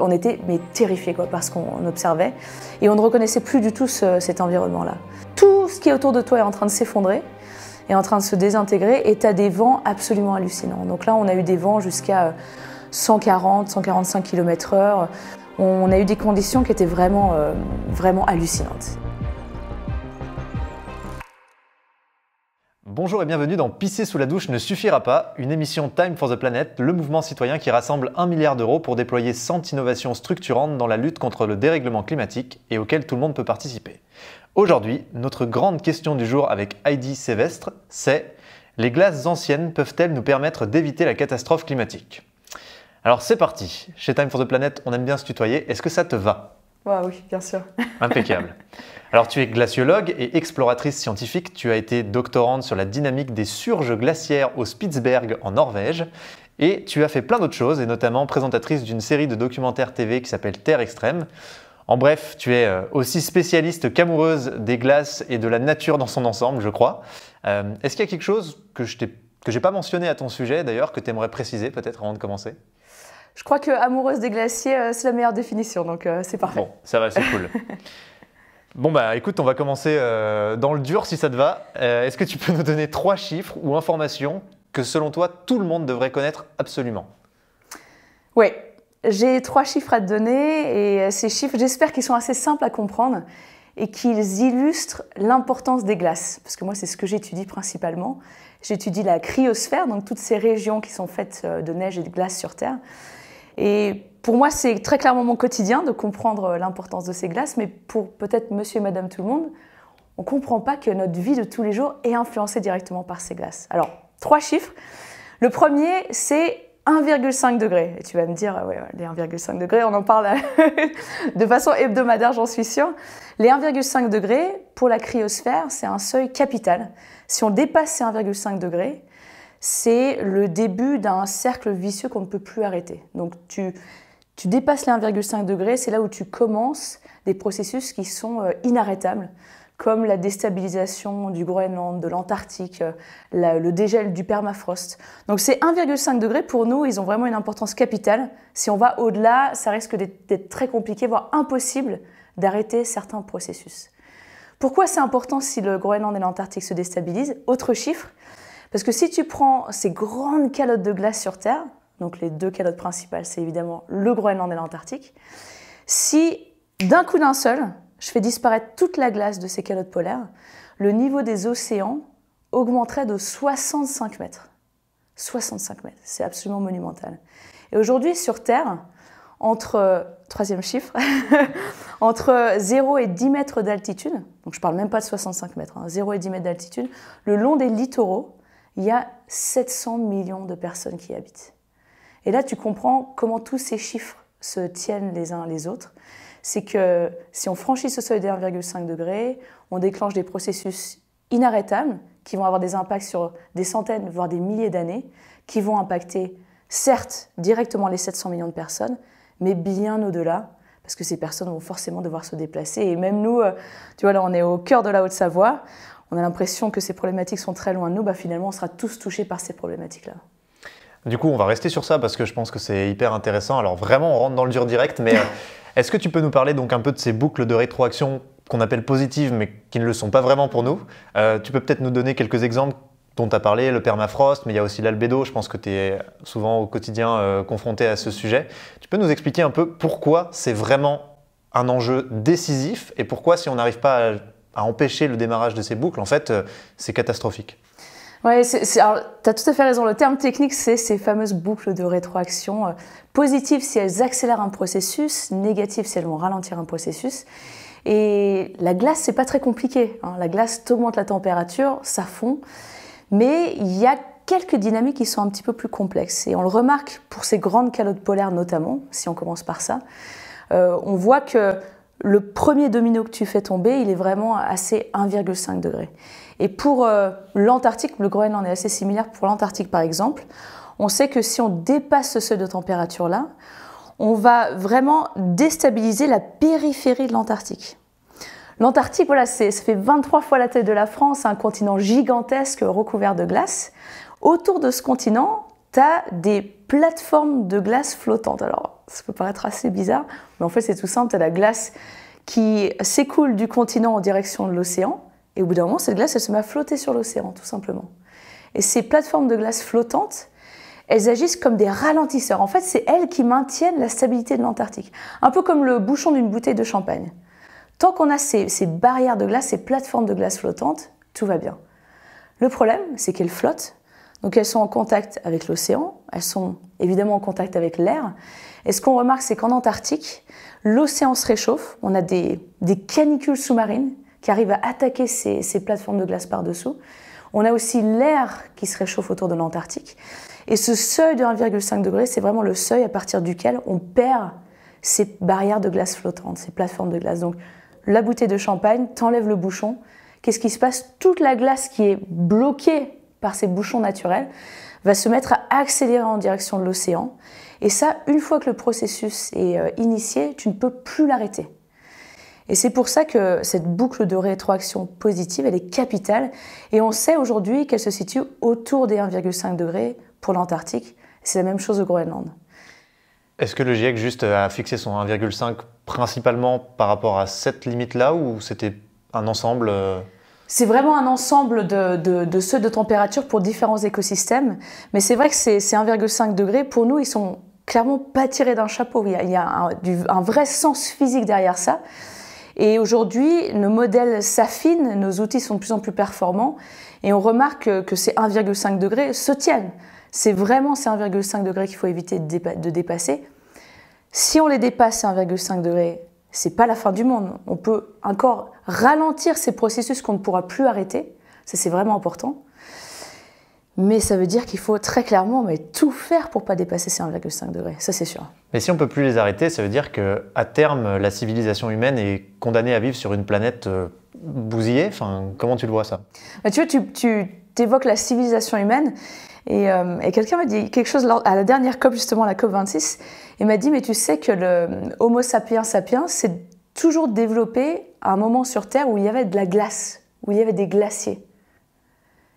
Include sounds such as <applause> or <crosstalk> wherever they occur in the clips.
On était mais terrifiés quoi, parce qu'on observait et on ne reconnaissait plus du tout cet environnement-là. Tout ce qui est autour de toi est en train de s'effondrer, est en train de se désintégrer et tu as des vents absolument hallucinants. Donc là, on a eu des vents jusqu'à 140, 145 km/h. On a eu des conditions qui étaient vraiment, euh, vraiment hallucinantes. Bonjour et bienvenue dans Pisser sous la douche ne suffira pas, une émission Time for the Planet, le mouvement citoyen qui rassemble un milliard d'euros pour déployer 100 innovations structurantes dans la lutte contre le dérèglement climatique et auquel tout le monde peut participer. Aujourd'hui, notre grande question du jour avec Heidi Sévestre, c'est les glaces anciennes peuvent-elles nous permettre d'éviter la catastrophe climatique Alors c'est parti. Chez Time for the Planet, on aime bien se tutoyer. Est-ce que ça te va Ouais, oui, bien sûr. Impeccable. <laughs> Alors tu es glaciologue et exploratrice scientifique, tu as été doctorante sur la dynamique des surges glaciaires au Spitzberg en Norvège, et tu as fait plein d'autres choses, et notamment présentatrice d'une série de documentaires TV qui s'appelle Terre extrême. En bref, tu es euh, aussi spécialiste qu'amoureuse des glaces et de la nature dans son ensemble, je crois. Euh, est-ce qu'il y a quelque chose que je n'ai pas mentionné à ton sujet d'ailleurs, que tu aimerais préciser peut-être avant de commencer Je crois que amoureuse des glaciers, euh, c'est la meilleure définition, donc c'est parfait. Bon, ça va, c'est cool. <laughs> Bon bah écoute, on va commencer euh, dans le dur si ça te va. Euh, est-ce que tu peux nous donner trois chiffres ou informations que selon toi tout le monde devrait connaître absolument Oui, j'ai trois chiffres à te donner et euh, ces chiffres j'espère qu'ils sont assez simples à comprendre et qu'ils illustrent l'importance des glaces. Parce que moi c'est ce que j'étudie principalement. J'étudie la cryosphère, donc toutes ces régions qui sont faites de neige et de glace sur Terre. Et pour moi, c'est très clairement mon quotidien de comprendre euh, l'importance de ces glaces, mais pour peut-être monsieur et madame tout le monde, on ne comprend pas que notre vie de tous les jours est influencée directement par ces glaces. Alors, trois chiffres. Le premier, c'est 1,5 degré. Et tu vas me dire, ouais, les 1,5 degrés, on en parle <laughs> de façon hebdomadaire, j'en suis sûre. Les 1,5 degrés, pour la cryosphère, c'est un seuil capital. Si on dépasse ces 1,5 degrés, c'est le début d'un cercle vicieux qu'on ne peut plus arrêter. Donc tu tu dépasses les 1,5 degrés, c'est là où tu commences des processus qui sont euh, inarrêtables, comme la déstabilisation du Groenland, de l'Antarctique, euh, le dégel du permafrost. Donc ces 1,5 degrés, pour nous, ils ont vraiment une importance capitale. Si on va au-delà, ça risque d'être très compliqué, voire impossible, d'arrêter certains processus. Pourquoi c'est important si le Groenland et l'Antarctique se déstabilisent Autre chiffre, parce que si tu prends ces grandes calottes de glace sur Terre, donc les deux calottes principales, c'est évidemment le Groenland et l'Antarctique. Si d'un coup d'un seul, je fais disparaître toute la glace de ces calottes polaires, le niveau des océans augmenterait de 65 mètres. 65 mètres, c'est absolument monumental. Et aujourd'hui, sur Terre, entre, troisième chiffre, <laughs> entre 0 et 10 mètres d'altitude, donc je ne parle même pas de 65 mètres, 0 hein, et 10 mètres d'altitude, le long des littoraux, il y a 700 millions de personnes qui habitent. Et là, tu comprends comment tous ces chiffres se tiennent les uns les autres. C'est que si on franchit ce seuil des 1,5 degrés, on déclenche des processus inarrêtables qui vont avoir des impacts sur des centaines, voire des milliers d'années, qui vont impacter, certes, directement les 700 millions de personnes, mais bien au-delà, parce que ces personnes vont forcément devoir se déplacer. Et même nous, euh, tu vois, là, on est au cœur de la Haute-Savoie, on a l'impression que ces problématiques sont très loin de nous, bah, finalement, on sera tous touchés par ces problématiques-là. Du coup, on va rester sur ça parce que je pense que c'est hyper intéressant. Alors vraiment, on rentre dans le dur direct, mais euh, <laughs> est-ce que tu peux nous parler donc un peu de ces boucles de rétroaction qu'on appelle positives, mais qui ne le sont pas vraiment pour nous euh, Tu peux peut-être nous donner quelques exemples dont tu as parlé, le permafrost, mais il y a aussi l'albédo. Je pense que tu es souvent au quotidien euh, confronté à ce sujet. Tu peux nous expliquer un peu pourquoi c'est vraiment un enjeu décisif et pourquoi si on n'arrive pas à, empêcher le démarrage de ces boucles, en fait, c'est catastrophique oui, tu as tout à fait raison. Le terme technique, c'est ces fameuses boucles de rétroaction euh, positives si elles accélèrent un processus, négatives si elles vont ralentir un processus. Et la glace, c'est pas très compliqué. Hein. La glace, t'augmente la température, ça fond. Mais il y a quelques dynamiques qui sont un petit peu plus complexes. Et on le remarque pour ces grandes calottes polaires notamment, si on commence par ça. Euh, on voit que le premier domino que tu fais tomber, il est vraiment assez 1,5 degré. Et pour euh, l'Antarctique, le Groenland est assez similaire pour l'Antarctique par exemple, on sait que si on dépasse ce seuil de température-là, on va vraiment déstabiliser la périphérie de l'Antarctique. L'Antarctique, voilà, ça fait 23 fois la taille de la France, un continent gigantesque recouvert de glace. Autour de ce continent, tu as des plateformes de glace flottantes. Alors, ça peut paraître assez bizarre, mais en fait, c'est tout simple. Tu as la glace qui s'écoule du continent en direction de l'océan. Et au bout d'un moment, cette glace, elle se met à flotter sur l'océan, tout simplement. Et ces plateformes de glace flottantes, elles agissent comme des ralentisseurs. En fait, c'est elles qui maintiennent la stabilité de l'Antarctique. Un peu comme le bouchon d'une bouteille de champagne. Tant qu'on a ces, barrières de glace, ces plateformes de glace flottantes, tout va bien. Le problème, c'est qu'elles flottent. Donc elles sont en contact avec l'océan, elles sont évidemment en contact avec l'air. Et ce qu'on remarque, c'est qu'en Antarctique, l'océan se réchauffe, on a des, des canicules sous-marines qui arrive à attaquer ces, plateformes de glace par-dessous. On a aussi l'air qui se réchauffe autour de l'Antarctique. Et ce seuil de 1,5 degré, c'est vraiment le seuil à partir duquel on perd ces barrières de glace flottantes, ces plateformes de glace. Donc, la bouteille de champagne, t'enlèves le bouchon. Qu'est-ce qui se passe Toute la glace qui est bloquée par ces bouchons naturels va se mettre à accélérer en direction de l'océan. Et ça, une fois que le processus est euh, initié, tu ne peux plus l'arrêter. Et c'est pour ça que cette boucle de rétroaction positive, elle est capitale. Et on sait aujourd'hui qu'elle se situe autour des 1,5 degrés pour l'Antarctique. C'est la même chose au Groenland. Est-ce que le GIEC juste a fixé son 1,5 principalement par rapport à cette limite-là ou c'était un ensemble euh, c'est vraiment un ensemble de, de, de, ceux de température pour différents écosystèmes. Mais c'est vrai que ces, 1,5 degrés, pour nous, ils sont clairement pas tirés d'un chapeau. Il y a, un, vrai sens physique derrière ça. Et aujourd'hui, nos modèles s'affinent, nos outils sont de plus en plus performants, et on remarque que, ces 1,5 degrés se tiennent. C'est vraiment ces 1,5 degrés qu'il faut éviter de, dépasser. Si on les dépasse, ces 1,5 degrés, c'est pas la fin du monde. On peut encore ralentir ces processus qu'on ne pourra plus arrêter. Ça, c'est vraiment important. Mais ça veut dire qu'il faut très clairement tout faire pour pas dépasser ces 1,5 degrés, ça c'est sûr. Mais si on peut plus les arrêter, ça veut dire que à terme, la civilisation humaine est condamnée à vivre sur une planète euh, bousillée. Enfin, comment tu le vois ça bah, Tu vois, tu, évoques la civilisation humaine. Euh, et, quelqu'un m'a dit quelque chose à la dernière COP, justement, la COP 26, et m'a dit Mais tu sais que le Homo sapiens sapiens s'est toujours développé à un moment sur Terre où il y avait de la glace, où il y avait des glaciers.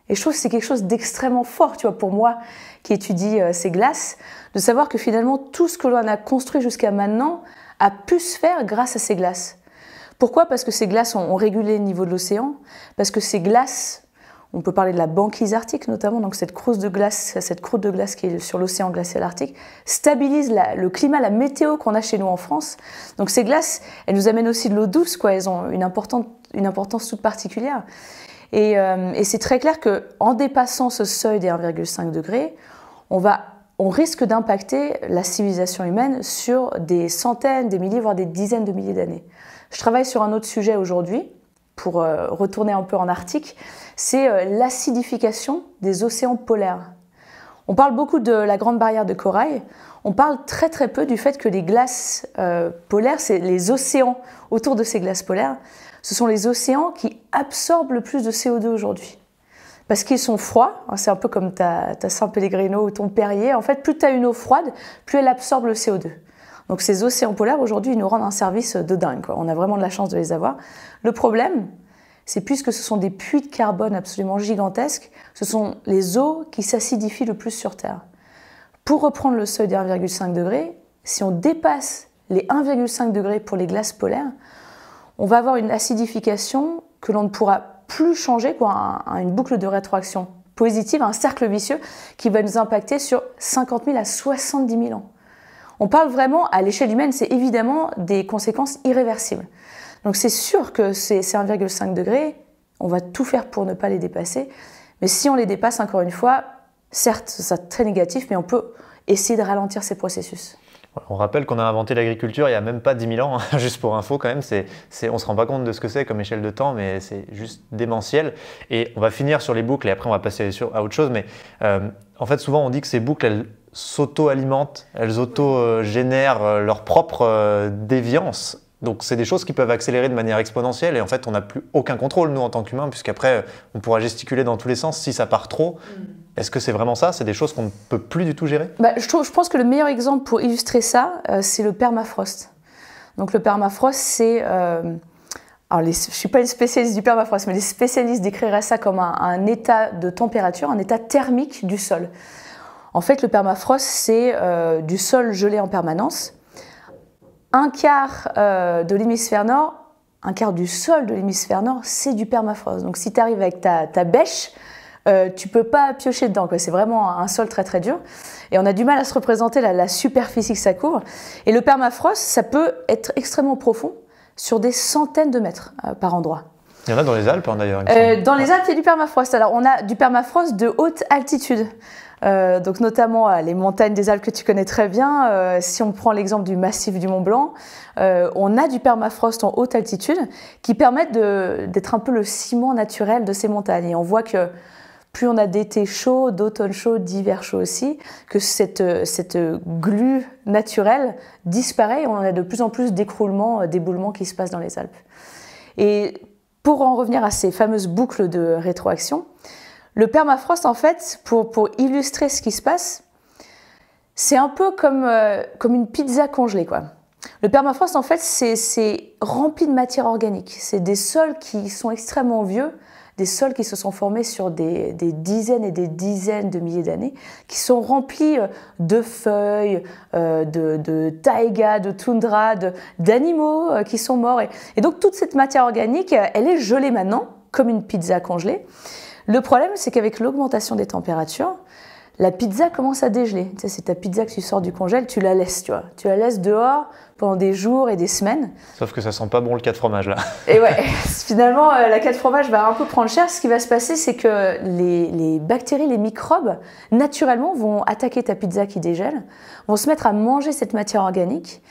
Et je trouve que c'est quelque chose d'extrêmement fort, tu vois, pour moi qui étudie euh, ces glaces, de savoir que finalement tout ce que l'on a construit jusqu'à maintenant a pu se faire grâce à ces glaces. Pourquoi Parce que ces glaces ont, régulé le niveau de l'océan, parce que ces glaces, on peut parler de la banquise arctique notamment, donc cette croûte de glace, cette croûte de glace qui est sur l'océan glacial arctique, stabilise le climat, la météo qu'on a chez nous en France. Donc ces glaces, elles nous amènent aussi de l'eau douce, quoi. Elles ont une importance toute particulière. Euh, et, c'est très clair que en dépassant ce seuil des 1,5 degrés, on on risque d'impacter la civilisation humaine sur des centaines, des milliers, voire des dizaines de milliers d'années. Je travaille sur un autre sujet aujourd'hui, pour euh, retourner un peu en Arctique, c'est euh, l'acidification des océans polaires. On parle beaucoup de la grande barrière de corail, on parle très très peu du fait que les glaces polaires, c'est les océans autour de ces glaces polaires, ce sont les océans qui absorbent le plus de CO2 aujourd'hui. Parce qu'ils sont froids, hein, c'est un peu comme ta, saint Pellegrino ou ton Perrier. En fait, plus tu as une eau froide, plus elle absorbe le CO2. Donc ces océans polaires, aujourd'hui, ils nous rendent un service de dingue. On a vraiment de la chance de les avoir. Le problème, c'est puisque ce sont des puits de carbone absolument gigantesques, ce sont les eaux qui s'acidifient le plus sur Terre. Pour reprendre le seuil des 1,5 degrés, si on dépasse les 1,5 degrés pour les glaces polaires, on va avoir une acidification que l'on ne pourra plus changer, quoi, une boucle de rétroaction positive, un cercle vicieux qui va nous impacter sur 50 000 à 70 000 ans. On parle vraiment à l'échelle humaine, c'est évidemment des conséquences irréversibles. Donc c'est sûr que c'est 1,5 degrés, on va tout faire pour ne pas les dépasser. Mais si on les dépasse encore une fois, certes, ça très négatif, mais on peut essayer de ralentir ces processus. On rappelle qu'on a inventé l'agriculture il n'y a même pas 10 000 ans, hein, <laughs> juste pour info quand même, c'est, on ne se rend pas compte de ce que c'est comme échelle de temps, mais c'est juste démentiel. Et on va finir sur les boucles et après on va passer sur, à autre chose, mais euh, en fait souvent on dit que ces boucles, elles s'auto-alimentent, elles auto-génèrent euh, leur propre euh, déviance. Donc c'est des choses qui peuvent accélérer de manière exponentielle et en fait on n'a plus aucun contrôle nous en tant qu'humains puisqu'après on pourra gesticuler dans tous les sens si ça part trop. Mm. Est-ce que c'est vraiment ça C'est des choses qu'on ne peut plus du tout gérer bah, je, pense que le meilleur exemple pour illustrer ça, euh, c'est le permafrost. Donc le permafrost, c'est... Euh, alors je ne suis pas une spécialiste du permafrost, mais les spécialistes décriraient ça comme un, état de température, un état thermique du sol. En fait, le permafrost, c'est euh, du sol gelé en permanence. Un quart de l'hémisphère nord, un quart du sol de l'hémisphère nord, c'est du permafrost. Donc si tu arrives avec ta bêche, tu euh, tu peux pas piocher dedans. C'est vraiment un sol très très dur. Et on a du mal à se représenter la, la superficie que ça couvre. Et le permafrost, ça peut être extrêmement profond sur des centaines de mètres euh, par endroit. Il y en a dans les Alpes, hein, d'ailleurs. Euh, dans les Alpes, il y a du permafrost. Alors, on a du permafrost de haute altitude. donc notamment les montagnes des Alpes que tu connais très bien. si on prend l'exemple du massif du Mont Blanc, on a du permafrost en haute altitude qui permet d'être un peu le ciment naturel de ces montagnes. Et on voit que plus on a d'été chaud, d'automne chaud, d'hiver chaud aussi, que cette, euh, cette glu naturelle disparaît. On a de plus en plus d'écroulements, euh, d'éboulements qui se passent dans les Alpes. Et pour en revenir à ces fameuses boucles de rétroaction, le permafrost, en fait, pour, illustrer ce qui se passe, c'est un peu comme, euh, une pizza congelée, quoi. Le permafrost, en fait, c'est rempli de matière organique. C'est des sols qui sont extrêmement vieux, des sols qui se sont formés sur des, dizaines et des dizaines de milliers d'années, qui sont remplis euh, de feuilles, euh, de, taïga, de toundra, d'animaux euh, qui sont morts. et donc toute cette matière organique, elle est gelée maintenant, comme une pizza congelée. Le problème, c'est qu'avec l'augmentation des températures, la pizza commence à dégeler. Tu sais, c'est ta pizza que tu sors du congèle, tu la laisses, tu vois. Tu la laisses dehors pendant des jours et des semaines. Sauf que ça sent pas bon le 4 fromage là. et ouais, <laughs> finalement, euh, la 4 fromage va un peu prendre cher. Ce qui va se passer, c'est que les, bactéries, les microbes, naturellement, vont attaquer ta pizza qui dégèle, vont se mettre à manger cette matière organique.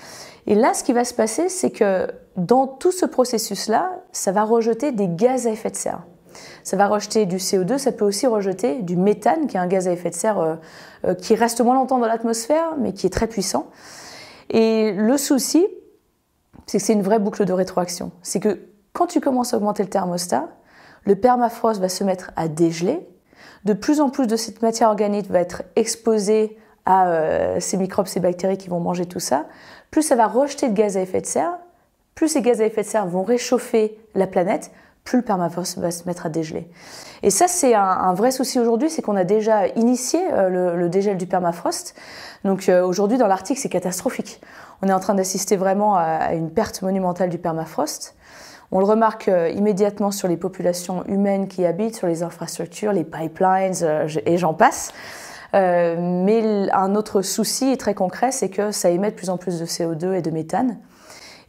Et là, ce qui va se passer, c'est que dans tout ce processus-là, ça va rejeter des gaz à effet de serre. Ça va rejeter du CO2, ça peut aussi rejeter du méthane, qui est un gaz à effet de serre euh, euh, qui reste moins longtemps dans l'atmosphère, mais qui est très puissant. Et le souci, c'est que c'est une vraie boucle de rétroaction. C'est que quand tu commences à augmenter le thermostat, le permafrost va se mettre à dégeler. De plus en plus de cette matière organique va être exposée à euh, ces microbes, ces bactéries qui vont manger tout ça. Plus ça va rejeter de gaz à effet de serre, plus ces gaz à effet de serre vont réchauffer la planète, plus le permafrost va se mettre à dégeler. Et ça, c'est un, vrai souci aujourd'hui, c'est qu'on a déjà initié euh, le, dégel du permafrost. Donc euh, aujourd'hui, dans l'Arctique, c'est catastrophique. On est en train d'assister vraiment à, une perte monumentale du permafrost. On le remarque euh, immédiatement sur les populations humaines qui y habitent, sur les infrastructures, les pipelines, et j'en passe. mais un autre souci très concret, c'est que ça émet de plus en plus de CO2 et de méthane.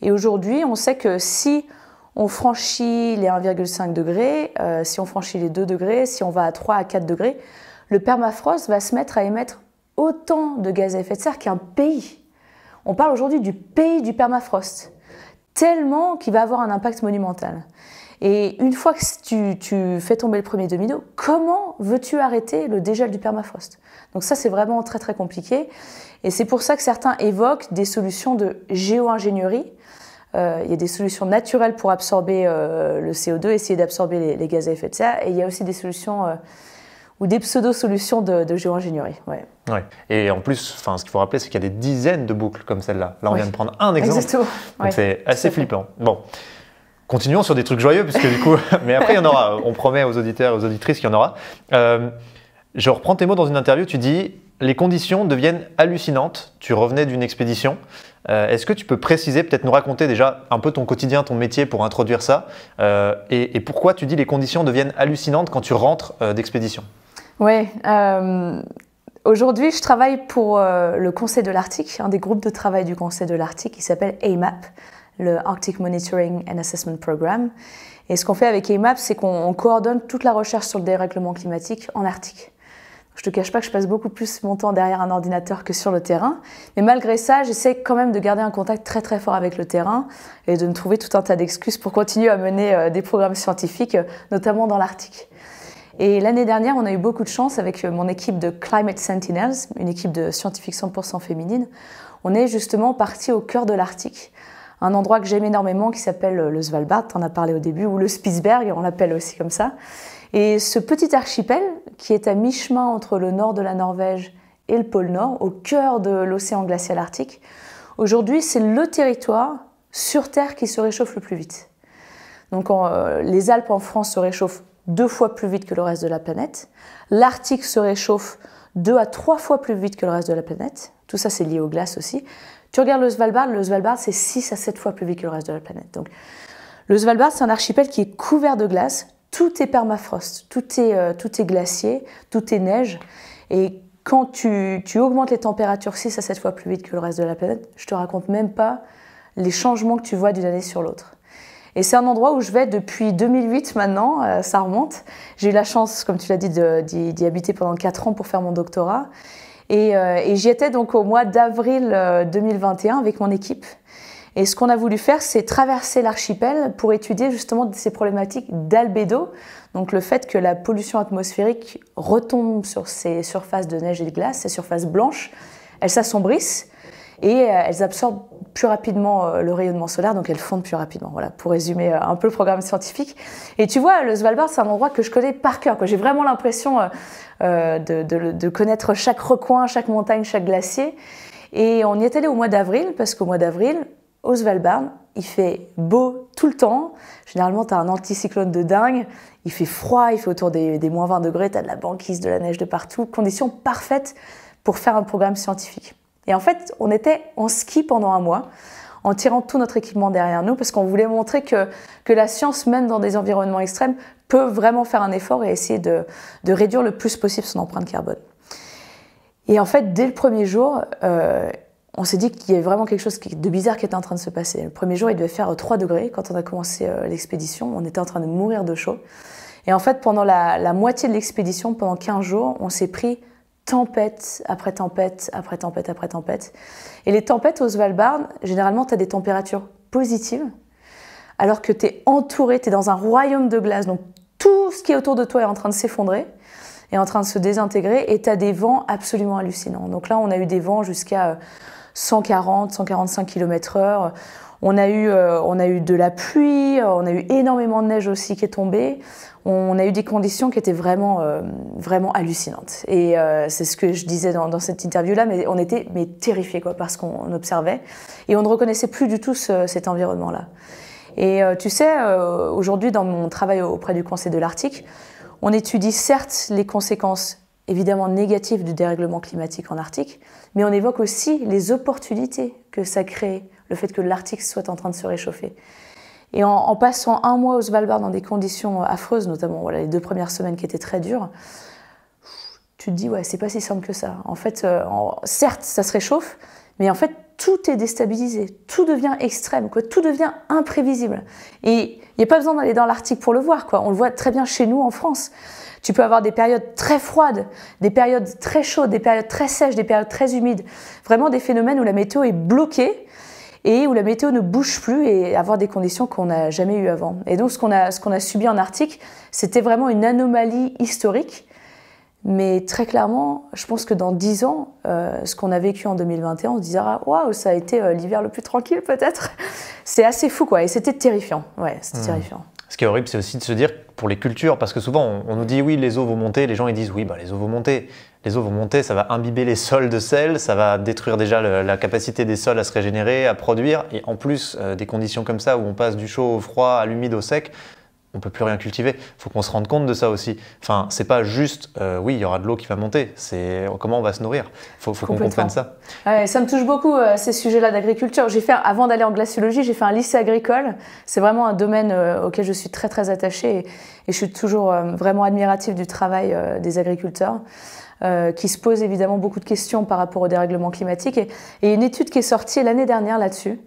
Et aujourd'hui, on sait que si on franchit les 1,5 degrés, euh, si on franchit les 2 degrés, si on va à 3 à 4 degrés, le permafrost va se mettre à émettre autant de gaz à effet de serre qu'un pays. On parle aujourd'hui du pays du permafrost, tellement qu'il va avoir un impact monumental. Et une fois que tu, tu fais tomber le premier domino, comment veux-tu arrêter le dégel du permafrost Donc ça, c'est vraiment très très compliqué. Et c'est pour ça que certains évoquent des solutions de géo-ingénierie, euh, il y a des solutions naturelles pour absorber euh, le CO2, essayer d'absorber les, gaz à effet de serre, et il y a aussi des solutions euh, ou des pseudo-solutions de, de géo-ingénierie. Ouais. Ouais. Et en plus, ce qu'il faut rappeler, c'est qu'il y a des dizaines de boucles comme celle-là. Là, on vient de prendre un exemple. c'est assez flippant. Bon. Continuons sur des trucs joyeux, puisque du coup, <laughs> mais après, il y en aura. On promet aux auditeurs et aux auditrices qu'il y en aura. je reprends tes mots dans une interview, tu dis les conditions deviennent hallucinantes. Tu revenais d'une expédition. Euh, est-ce que tu peux préciser, peut-être nous raconter déjà un peu ton quotidien, ton métier pour introduire ça euh, et, pourquoi tu dis les conditions deviennent hallucinantes quand tu rentres euh, d'expédition Oui. Aujourd'hui, je travaille pour le Conseil de l'Arctique, un des groupes de travail du Conseil de l'Arctique qui s'appelle AMAP, le Arctic Monitoring and Assessment Program. Et ce qu'on fait avec AMAP, c'est qu'on coordonne toute la recherche sur le dérèglement climatique en Arctique. Je te cache pas que je passe beaucoup plus mon temps derrière un ordinateur que sur le terrain, mais malgré ça, j'essaie quand même de garder un contact très très fort avec le terrain et de me trouver tout un tas d'excuses pour continuer à mener euh, des programmes scientifiques, euh, notamment dans l'Arctique. Et l'année dernière, on a eu beaucoup de chance avec euh, mon équipe de Climate Sentinels, une équipe de scientifiques 100% féminines. On est justement parti au cœur de l'Arctique, un endroit que j'aime énormément qui s'appelle le Svalbard, on en a parlé au début, ou le Spitzberg, on l'appelle aussi comme ça. Et ce petit archipel, qui est à mi-chemin entre le nord de la Norvège et le pôle Nord, au cœur de l'océan glacial arctique, aujourd'hui c'est le territoire sur Terre qui se réchauffe le plus vite. Donc euh, les Alpes en France se réchauffent deux fois plus vite que le reste de la planète. L'Arctique se réchauffe deux à trois fois plus vite que le reste de la planète. Tout ça, c'est lié aux glaces aussi. Tu regardes le Svalbard, le Svalbard, c'est six à sept fois plus vite que le reste de la planète. Donc, le Svalbard, c'est un archipel qui est couvert de glace, tout est permafrost, tout est, euh, tout est glacier, tout est neige. Et quand tu, tu, augmentes les températures 6 à 7 fois plus vite que le reste de la planète, je te raconte même pas les changements que tu vois d'une année sur l'autre. Et c'est un endroit où je vais depuis 2008 maintenant, euh, ça remonte. J'ai eu la chance, comme tu l'as dit, d'y habiter pendant 4 ans pour faire mon doctorat. Et, euh, et j'y étais donc au mois d'avril 2021 avec mon équipe. Et ce qu'on a voulu faire, c'est traverser l'archipel pour étudier justement ces problématiques d'albédo, donc le fait que la pollution atmosphérique retombe sur ces surfaces de neige et de glace, ces surfaces blanches, elles s'assombrissent et euh, elles absorbent plus rapidement euh, le rayonnement solaire, donc elles fondent plus rapidement. Voilà, pour résumer euh, un peu le programme scientifique. Et tu vois, le Svalbard, c'est un endroit que je connais par cœur. J'ai vraiment l'impression de, de, connaître chaque recoin, chaque montagne, chaque glacier. Et on y est allé au mois d'avril, parce qu'au mois d'avril, au Svalbard. Il fait beau tout le temps. Généralement, tu as un anticyclone de dingue. Il fait froid, il fait autour des, moins 20 degrés, tu as de la banquise, de la neige de partout. Conditions parfaites pour faire un programme scientifique. Et en fait, on était en ski pendant un mois en tirant tout notre équipement derrière nous parce qu'on voulait montrer que, que la science, même dans des environnements extrêmes, peut vraiment faire un effort et essayer de, réduire le plus possible son empreinte carbone. Et en fait, dès le premier jour, euh, on s'est dit qu'il y avait vraiment quelque chose de bizarre qui était en train de se passer. Le premier jour, il devait faire 3 degrés quand on a commencé euh, l'expédition. On était en train de mourir de chaud. Et en fait, pendant la, moitié de l'expédition, pendant 15 jours, on s'est pris tempête après tempête, après tempête, après tempête. Et les tempêtes au Svalbard, généralement, tu as des températures positives, alors que tu es entouré, tu es dans un royaume de glace. Donc tout ce qui est autour de toi est en train de s'effondrer est en train de se désintégrer et tu as des vents absolument hallucinants. Donc là, on a eu des vents jusqu'à euh, 140, 145 km heure. On a, eu, euh, on a eu de la pluie, on a eu énormément de neige aussi qui est tombée. On a eu des conditions qui étaient vraiment, euh, vraiment hallucinantes. Et euh, c'est ce que je disais dans, cette interview-là, mais on était mais terrifiés quoi, parce qu'on observait. Et on ne reconnaissait plus du tout cet environnement-là. Et tu sais, aujourd'hui, dans mon travail auprès du Conseil de l'Arctique, on étudie certes les conséquences évidemment négatif du dérèglement climatique en Arctique, mais on évoque aussi les opportunités que ça crée, le fait que l'Arctique soit en train de se réchauffer. Et en, passant un mois au Svalbard dans des conditions euh, affreuses, notamment les deux premières semaines qui étaient très dures, tu te dis, ouais, c'est pas si simple que ça. En fait, euh, certes, ça se réchauffe, mais en fait, tout est déstabilisé, tout devient extrême, quoi. tout devient imprévisible. Et il n'y a pas besoin d'aller dans l'Arctique pour le voir, quoi. on le voit très bien chez nous en France. Tu peux avoir des périodes très froides, des périodes très chaudes, des périodes très sèches, des périodes très humides. Vraiment des phénomènes où la météo est bloquée et où la météo ne bouge plus et avoir des conditions qu'on n'a jamais eues avant. Et donc ce qu'on a, qu'on a, subi en Arctique, c'était vraiment une anomalie historique. Mais très clairement, je pense que dans 10 ans, euh, ce qu'on a vécu en 2021, on se dira waouh, ça a été euh, l'hiver le plus tranquille peut-être. <laughs> C'est assez fou quoi, et c'était terrifiant. Ouais, c'était mmh. terrifiant. Ce qui est horrible, c'est aussi de se dire pour les cultures, parce que souvent on, nous dit oui, les eaux vont monter, les gens ils disent oui, bah, les eaux vont monter. Les eaux vont monter, ça va imbiber les sols de sel, ça va détruire déjà la capacité des sols à se régénérer, à produire, et en plus euh, des conditions comme ça où on passe du chaud au froid, à l'humide au sec, on peut plus rien cultiver. Il faut qu'on se rende compte de ça aussi. Enfin, c'est pas juste, euh, oui, il y aura de l'eau qui va monter. C'est comment on va se nourrir. Il faut, qu'on comprenne ça. ça me touche beaucoup euh, ces sujets-là d'agriculture. J'ai fait, avant d'aller en glaciologie, j'ai fait un lycée agricole. C'est vraiment un domaine euh, auquel je suis très très attachée et, je suis toujours vraiment admirative du travail des agriculteurs. qui se posent évidemment beaucoup de questions par rapport au dérèglement climatique. Et, et une étude qui est sortie l'année dernière là-dessus,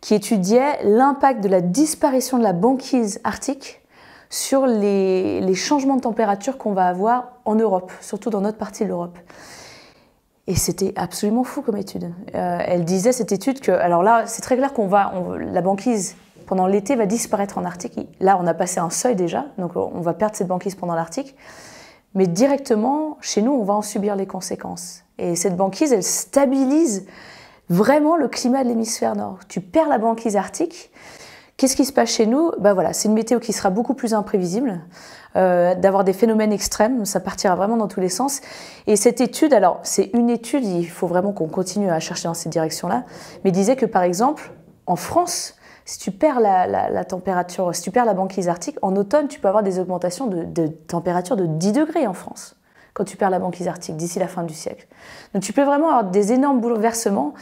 qui étudiait l'impact de la disparition de la banquise arctique sur les, changements de température qu'on va avoir en Europe, surtout dans notre partie de l'Europe. Et c'était absolument fou comme étude. Euh, elle disait, cette étude, que, alors là, c'est très clair qu'on va, la banquise pendant l'été va disparaître en Arctique. Là, on a passé un seuil déjà, donc on va perdre cette banquise pendant l'Arctique. Mais directement, chez nous, on va en subir les conséquences. Et cette banquise, elle stabilise vraiment le climat de l'hémisphère nord. Tu perds la banquise arctique, Qu'est-ce qui se passe chez nous ben voilà, C'est une météo qui sera beaucoup plus imprévisible, euh, d'avoir des phénomènes extrêmes, ça partira vraiment dans tous les sens. Et cette étude, alors c'est une étude, il faut vraiment qu'on continue à chercher dans cette direction-là, mais disait que par exemple, en France, si tu perds la, la, la, température, si tu perds la banquise arctique, en automne, tu peux avoir des augmentations de, de température de 10 degrés en France quand tu perds la banquise arctique d'ici la fin du siècle. Donc tu peux vraiment avoir des énormes bouleversements.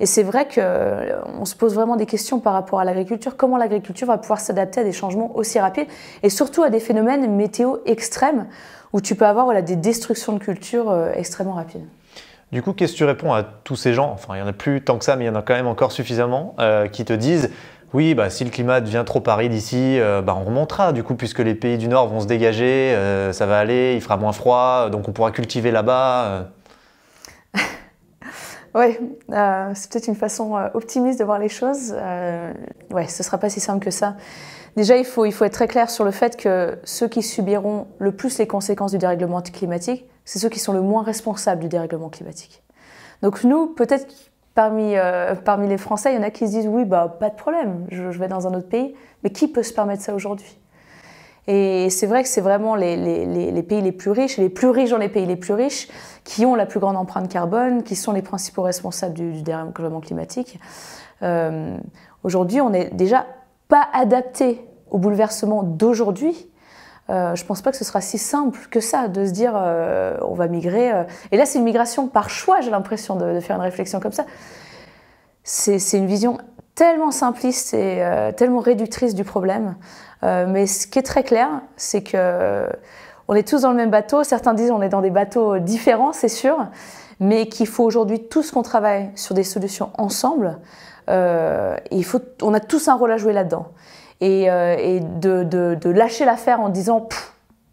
Et c'est vrai qu'on euh, se pose vraiment des questions par rapport à l'agriculture, comment l'agriculture va pouvoir s'adapter à des changements aussi rapides et surtout à des phénomènes météo extrêmes où tu peux avoir des destructions de cultures euh, extrêmement rapides. Du coup, qu'est-ce que tu réponds à tous ces gens Enfin, il n'y en a plus tant que ça, mais il y en a quand même encore suffisamment euh, qui te disent oui, bah, si le climat devient trop aride ici, bah, on remontera, du coup, puisque les pays du Nord vont se dégager, ça va aller, il fera moins froid, donc on pourra cultiver là-bas. <laughs> Oui, euh, c'est peut-être une façon euh, optimiste de voir les choses. Oui, euh, ouais, ce ne sera pas si simple que ça. Déjà, il faut, il faut être très clair sur le fait que ceux qui subiront le plus les conséquences du dérèglement climatique, c'est ceux qui sont le moins responsables du dérèglement climatique. Donc nous, peut-être parmi, parmi les Français, il y en a qui se disent oui, bah, pas de problème, je vais dans un autre pays. Mais qui peut se permettre ça aujourd'hui et c'est vrai que c'est vraiment les, pays les plus riches, les plus riches dans les pays les plus riches, qui ont la plus grande empreinte carbone, qui sont les principaux responsables du, dérèglement climatique. Euh, aujourd'hui, on n'est déjà pas adapté au bouleversement d'aujourd'hui. Euh, je ne pense pas que ce sera si simple que ça de se dire euh, on va migrer. Et là, c'est une migration par choix, j'ai l'impression de, de faire une réflexion comme ça. C'est une vision tellement simpliste et euh, tellement réductrice du problème. Euh, mais ce qui est très clair, c'est que euh, on est tous dans le même bateau. Certains disent on est dans des bateaux différents, c'est sûr, mais qu'il faut aujourd'hui tous qu'on travaille sur des solutions ensemble. il faut, on a tous un rôle à jouer là-dedans. Et, de, lâcher l'affaire en disant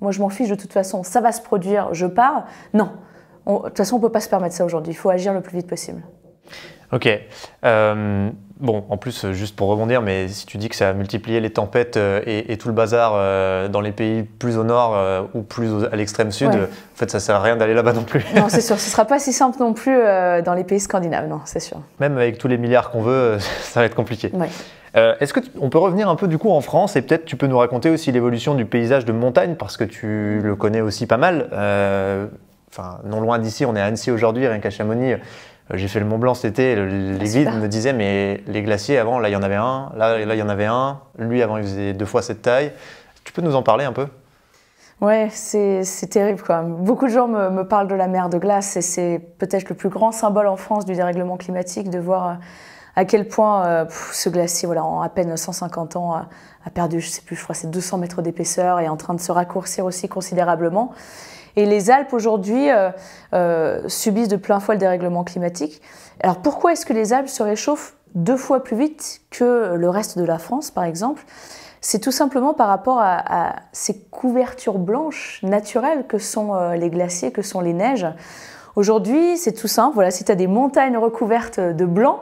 moi je m'en fiche de toute façon, ça va se produire, je pars. Non, de toute façon on peut pas se permettre ça aujourd'hui. Il faut agir le plus vite possible. Ok. Bon, en plus, euh, juste pour rebondir, mais si tu dis que ça a multiplié les tempêtes euh, et, tout le bazar euh, dans les pays plus au nord ou plus à l'extrême sud, en fait, ça sert à rien d'aller là-bas non plus. non, c'est <laughs> sûr, ce sera pas si simple non plus dans les pays scandinaves, non, c'est sûr. Même avec tous les milliards qu'on veut, <laughs> ça va être compliqué. Est-ce que on peut revenir un peu du coup en France et peut-être tu peux nous raconter aussi l'évolution du paysage de montagne parce que tu le connais aussi pas mal. Enfin, non loin d'ici, on est à Annecy aujourd'hui, rien qu'à Chamonix euh, j'ai fait le Mont Blanc cet été, les ah, guides me disaient, mais les glaciers avant, là il y en avait un, là il y en avait un, lui avant il faisait deux fois cette taille. Tu peux nous en parler un peu Ouais, c'est terrible quand même. Beaucoup de gens me, parlent de la mer de glace et c'est peut-être le plus grand symbole en France du dérèglement climatique de voir euh, à quel point euh, ce glacier, voilà, en à peine 150 ans, a, perdu, je sais plus, je crois c'est 200 mètres d'épaisseur et est en train de se raccourcir aussi considérablement. Et les Alpes aujourd'hui euh, euh, subissent de plein fouet le dérèglement climatique. Alors pourquoi est-ce que les Alpes se réchauffent deux fois plus vite que le reste de la France, par exemple C'est tout simplement par rapport à, ces couvertures blanches naturelles que sont euh, les glaciers, que sont les neiges. Aujourd'hui, c'est tout simple. Voilà, si tu as des montagnes recouvertes de blanc,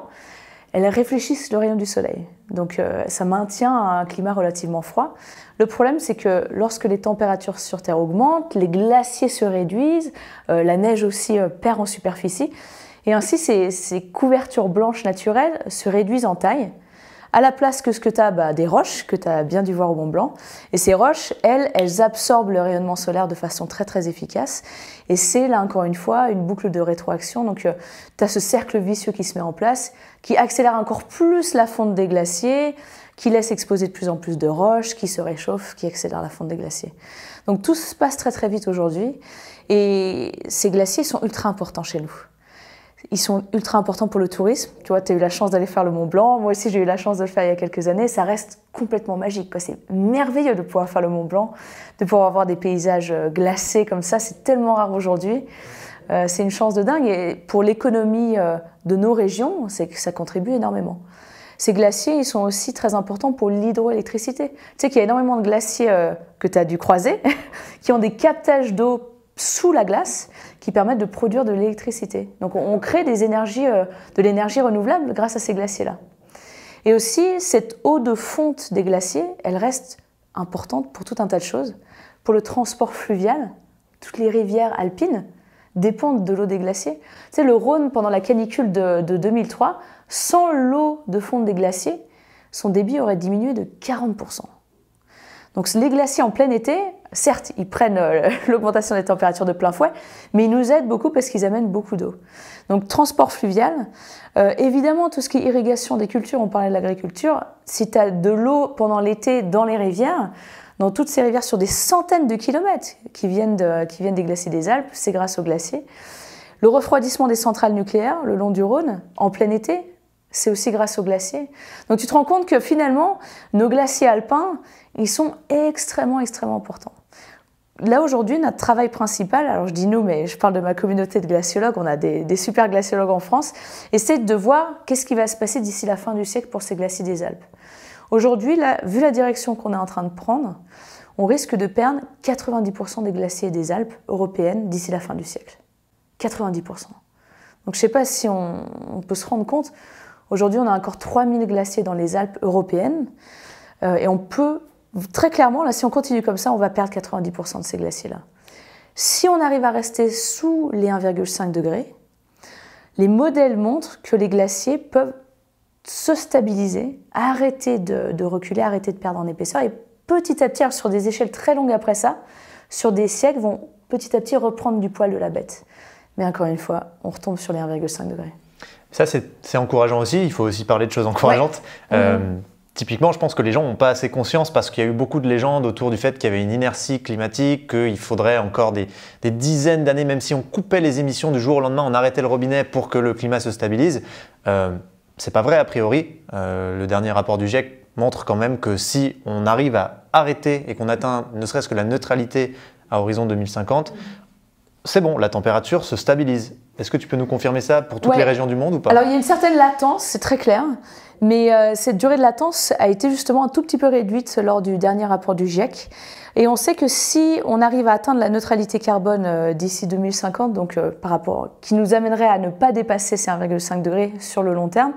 elles réfléchissent le rayon du soleil. Donc euh, ça maintient un climat relativement froid. Le problème, c'est que lorsque les températures sur Terre augmentent, les glaciers se réduisent, euh, la neige aussi euh, perd en superficie, et ainsi ces couvertures blanches naturelles se réduisent en taille. À la place que ce que tu as, bah, des roches que tu as bien dû voir au Mont Blanc. Et ces roches, elles, elles absorbent le rayonnement solaire de façon très très efficace. Et c'est là encore une fois une boucle de rétroaction. Donc euh, tu as ce cercle vicieux qui se met en place, qui accélère encore plus la fonte des glaciers, qui laisse exposer de plus en plus de roches, qui se réchauffent, qui accélère la fonte des glaciers. Donc tout se passe très très vite aujourd'hui. Et ces glaciers sont ultra importants chez nous ils sont ultra importants pour le tourisme. Tu vois, tu as eu la chance d'aller faire le Mont Blanc. Moi aussi, j'ai eu la chance de le faire il y a quelques années. Ça reste complètement magique. C'est merveilleux de pouvoir faire le Mont Blanc, de pouvoir avoir des paysages euh, glacés comme ça. C'est tellement rare aujourd'hui. Euh, c'est une chance de dingue. Et pour l'économie euh, de nos régions, ça contribue énormément. Ces glaciers, ils sont aussi très importants pour l'hydroélectricité. Tu sais qu'il y a énormément de glaciers que tu as dû croiser, <laughs> qui ont des captages d'eau sous la glace qui permettent de produire de l'électricité. Donc on crée des énergies, euh, de l'énergie renouvelable grâce à ces glaciers-là. Et aussi, cette eau de fonte des glaciers, elle reste importante pour tout un tas de choses. Pour le transport fluvial, toutes les rivières alpines dépendent de l'eau des glaciers. Tu sais, le Rhône, pendant la canicule de, de 2003, sans l'eau de fonte des glaciers, son débit aurait diminué de 40%. Donc les glaciers en plein été, certes, ils prennent euh, <laughs> l'augmentation des températures de plein fouet, mais ils nous aident beaucoup parce qu'ils amènent beaucoup d'eau. Donc transport fluvial, euh, évidemment tout ce qui est irrigation des cultures, on parlait de l'agriculture, si tu as de l'eau pendant l'été dans les rivières, dans toutes ces rivières sur des centaines de kilomètres qui viennent, qui viennent des glaciers des Alpes, c'est grâce aux glaciers. Le refroidissement des centrales nucléaires le long du Rhône, en plein été, c'est aussi grâce aux glaciers. Donc tu te rends compte que finalement, nos glaciers alpins, ils sont extrêmement, extrêmement importants là aujourd'hui, notre travail principal, alors je dis nous, mais je parle de ma communauté de glaciologues, on a des, super glaciologues en France, et c'est de voir qu'est-ce qui va se passer d'ici la fin du siècle pour ces glaciers des Alpes. Aujourd'hui, vu la direction qu'on est en train de prendre, on risque de perdre 90% des glaciers des Alpes européennes d'ici la fin du siècle. 90%. Donc je ne sais pas si on, peut se rendre compte, aujourd'hui on a encore 3000 glaciers dans les Alpes européennes, euh, et on peut Très clairement, là, si on continue comme ça, on va perdre 90% de ces glaciers-là. Si on arrive à rester sous les 1,5 degrés, les modèles montrent que les glaciers peuvent se stabiliser, arrêter de, reculer, arrêter de perdre en épaisseur, et petit à petit, sur des échelles très longues après ça, sur des siècles, vont petit à petit reprendre du poil de la bête. Mais encore une fois, on retombe sur les 1,5 degrés. Ça, c'est encourageant aussi. Il faut aussi parler de choses encourageantes. Euh, mmh. Typiquement, je pense que les gens n'ont pas assez conscience parce qu'il y a eu beaucoup de légendes autour du fait qu'il y avait une inertie climatique, qu'il faudrait encore des, dizaines d'années, même si on coupait les émissions du jour au lendemain, on arrêtait le robinet pour que le climat se stabilise. Euh, c'est pas vrai a priori. Euh, le dernier rapport du GIEC montre quand même que si on arrive à arrêter et qu'on atteint ne serait-ce que la neutralité à horizon 2050, c'est bon, la température se stabilise. Est-ce que tu peux nous confirmer ça pour toutes les régions du monde ou pas Alors il y a une certaine latence, c'est très clair, mais euh, cette durée de latence a été justement un tout petit peu réduite lors du dernier rapport du GIEC. Et on sait que si on arrive à atteindre la neutralité carbone euh, d'ici 2050, donc euh, par rapport, qui nous amènerait à ne pas dépasser ces 1,5 degrés sur le long terme,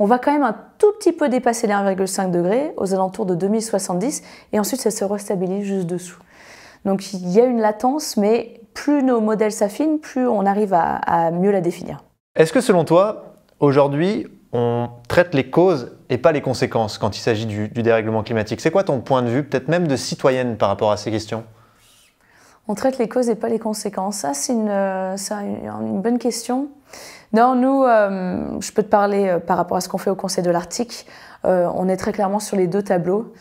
on va quand même un tout petit peu dépasser les 1,5 degrés aux alentours de 2070, et ensuite ça se restabilise juste dessous. Donc il y a une latence, mais plus nos modèles s'affinent, plus on arrive à, mieux la définir. Est-ce que selon toi, aujourd'hui, on traite les causes et pas les conséquences quand il s'agit du, dérèglement climatique. C'est quoi ton point de vue, peut-être même de citoyenne par rapport à ces questions On traite les causes et pas les conséquences. Ça, c'est une, euh, bonne question. Non, nous, euh, je peux te parler euh, par rapport à ce qu'on fait au Conseil de l'Arctique. on est très clairement sur les deux tableaux.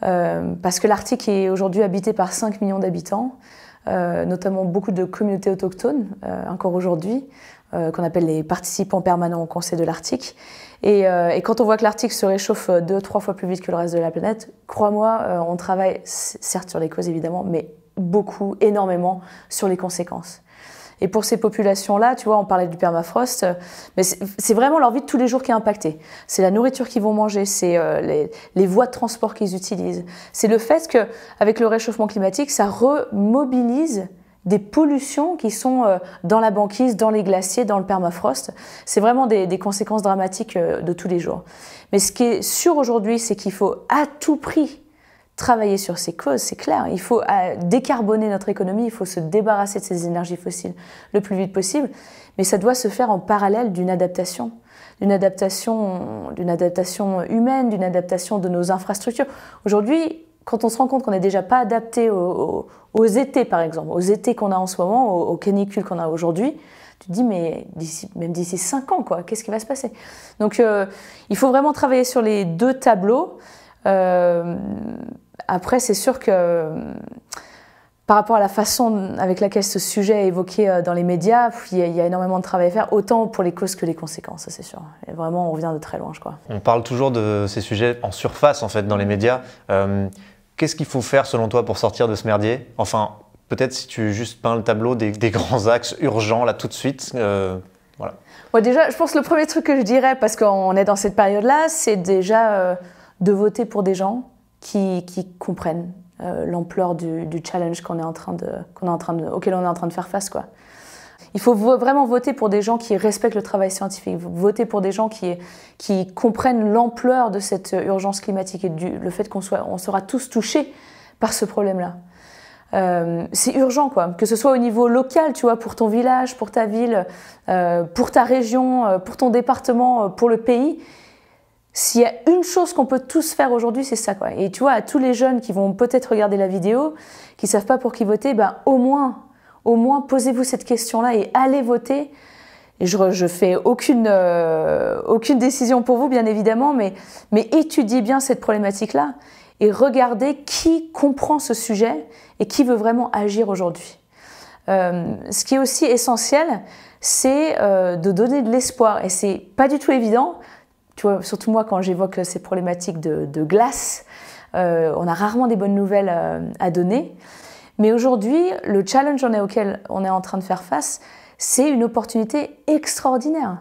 parce que l'Arctique est aujourd'hui habité par 5 millions d'habitants. Euh, notamment beaucoup de communautés autochtones, euh, encore aujourd'hui, euh, qu'on appelle les participants permanents au Conseil de l'Arctique. Et, quand on voit que l'Arctique se réchauffe deux, trois fois plus vite que le reste de la planète, crois-moi, on travaille certes sur les causes évidemment, mais beaucoup, énormément sur les conséquences. Et pour ces populations-là, tu vois, on parlait du permafrost, euh, mais c'est vraiment leur vie de tous les jours qui est impactée. C'est la nourriture qu'ils vont manger, c'est euh, les, voies de transport qu'ils utilisent. C'est le fait que, avec le réchauffement climatique, ça remobilise des pollutions qui sont euh, dans la banquise, dans les glaciers, dans le permafrost. C'est vraiment des, conséquences dramatiques de tous les jours. Mais ce qui est sûr aujourd'hui, c'est qu'il faut à tout prix travailler sur ces causes, c'est clair. Il faut euh, décarboner notre économie, il faut se débarrasser de ces énergies fossiles le plus vite possible, mais ça doit se faire en parallèle d'une adaptation, d'une adaptation, d'une adaptation humaine, d'une adaptation de nos infrastructures. Aujourd'hui, quand on se rend compte qu'on n'est déjà pas adapté aux, étés, par exemple, aux étés qu'on a en ce moment, aux, canicules qu'on a aujourd'hui, tu te dis, mais même d'ici 5 ans, quoi, qu'est-ce qui va se passer Donc, euh, il faut vraiment travailler sur les deux tableaux. Euh, après, c'est sûr que euh, par rapport à la façon avec laquelle ce sujet est évoqué euh, dans les médias, il y, a énormément de travail à faire, autant pour les causes que les conséquences, c'est sûr. Et vraiment, on revient de très loin, je crois. On parle toujours de ces sujets en surface, en fait, dans les médias. Euh, qu'est-ce qu'il faut faire, selon toi, pour sortir de ce merdier Enfin, peut-être si tu juste peins le tableau des, grands axes urgents, là, tout de suite. voilà. déjà, je pense que le premier truc que je dirais, parce qu'on est dans cette période-là, c'est déjà de voter pour des gens qui, comprennent euh, l'ampleur du, challenge qu'on est en train de, qu'on est en train de, auquel on est en train de faire face. Quoi. Il faut vraiment voter pour des gens qui respectent le travail scientifique, voter pour des gens qui, qui comprennent l'ampleur de cette euh, urgence climatique et du, le fait qu'on soit, on sera tous touchés par ce problème-là. Euh, c'est urgent, quoi. Que ce soit au niveau local, tu vois, pour ton village, pour ta ville, pour ta région, pour ton département, pour le pays, s'il y a une chose qu'on peut tous faire aujourd'hui, c'est ça. Et tu vois, à tous les jeunes qui vont peut-être regarder la vidéo, qui ne savent pas pour qui voter, ben, au moins, au moins, posez-vous cette question-là et allez voter. je, ne fais euh, aucune, décision pour vous, bien évidemment, mais, mais étudiez bien cette problématique-là et regardez qui comprend ce sujet et qui veut vraiment agir aujourd'hui. Euh, ce qui est aussi essentiel, c'est euh, de donner de l'espoir. Et c'est pas du tout évident surtout moi, quand j'évoque ces problématiques de, glace, euh, on a rarement des bonnes nouvelles euh, à donner. Mais aujourd'hui, le challenge auquel on est en train de faire face, c'est une opportunité extraordinaire.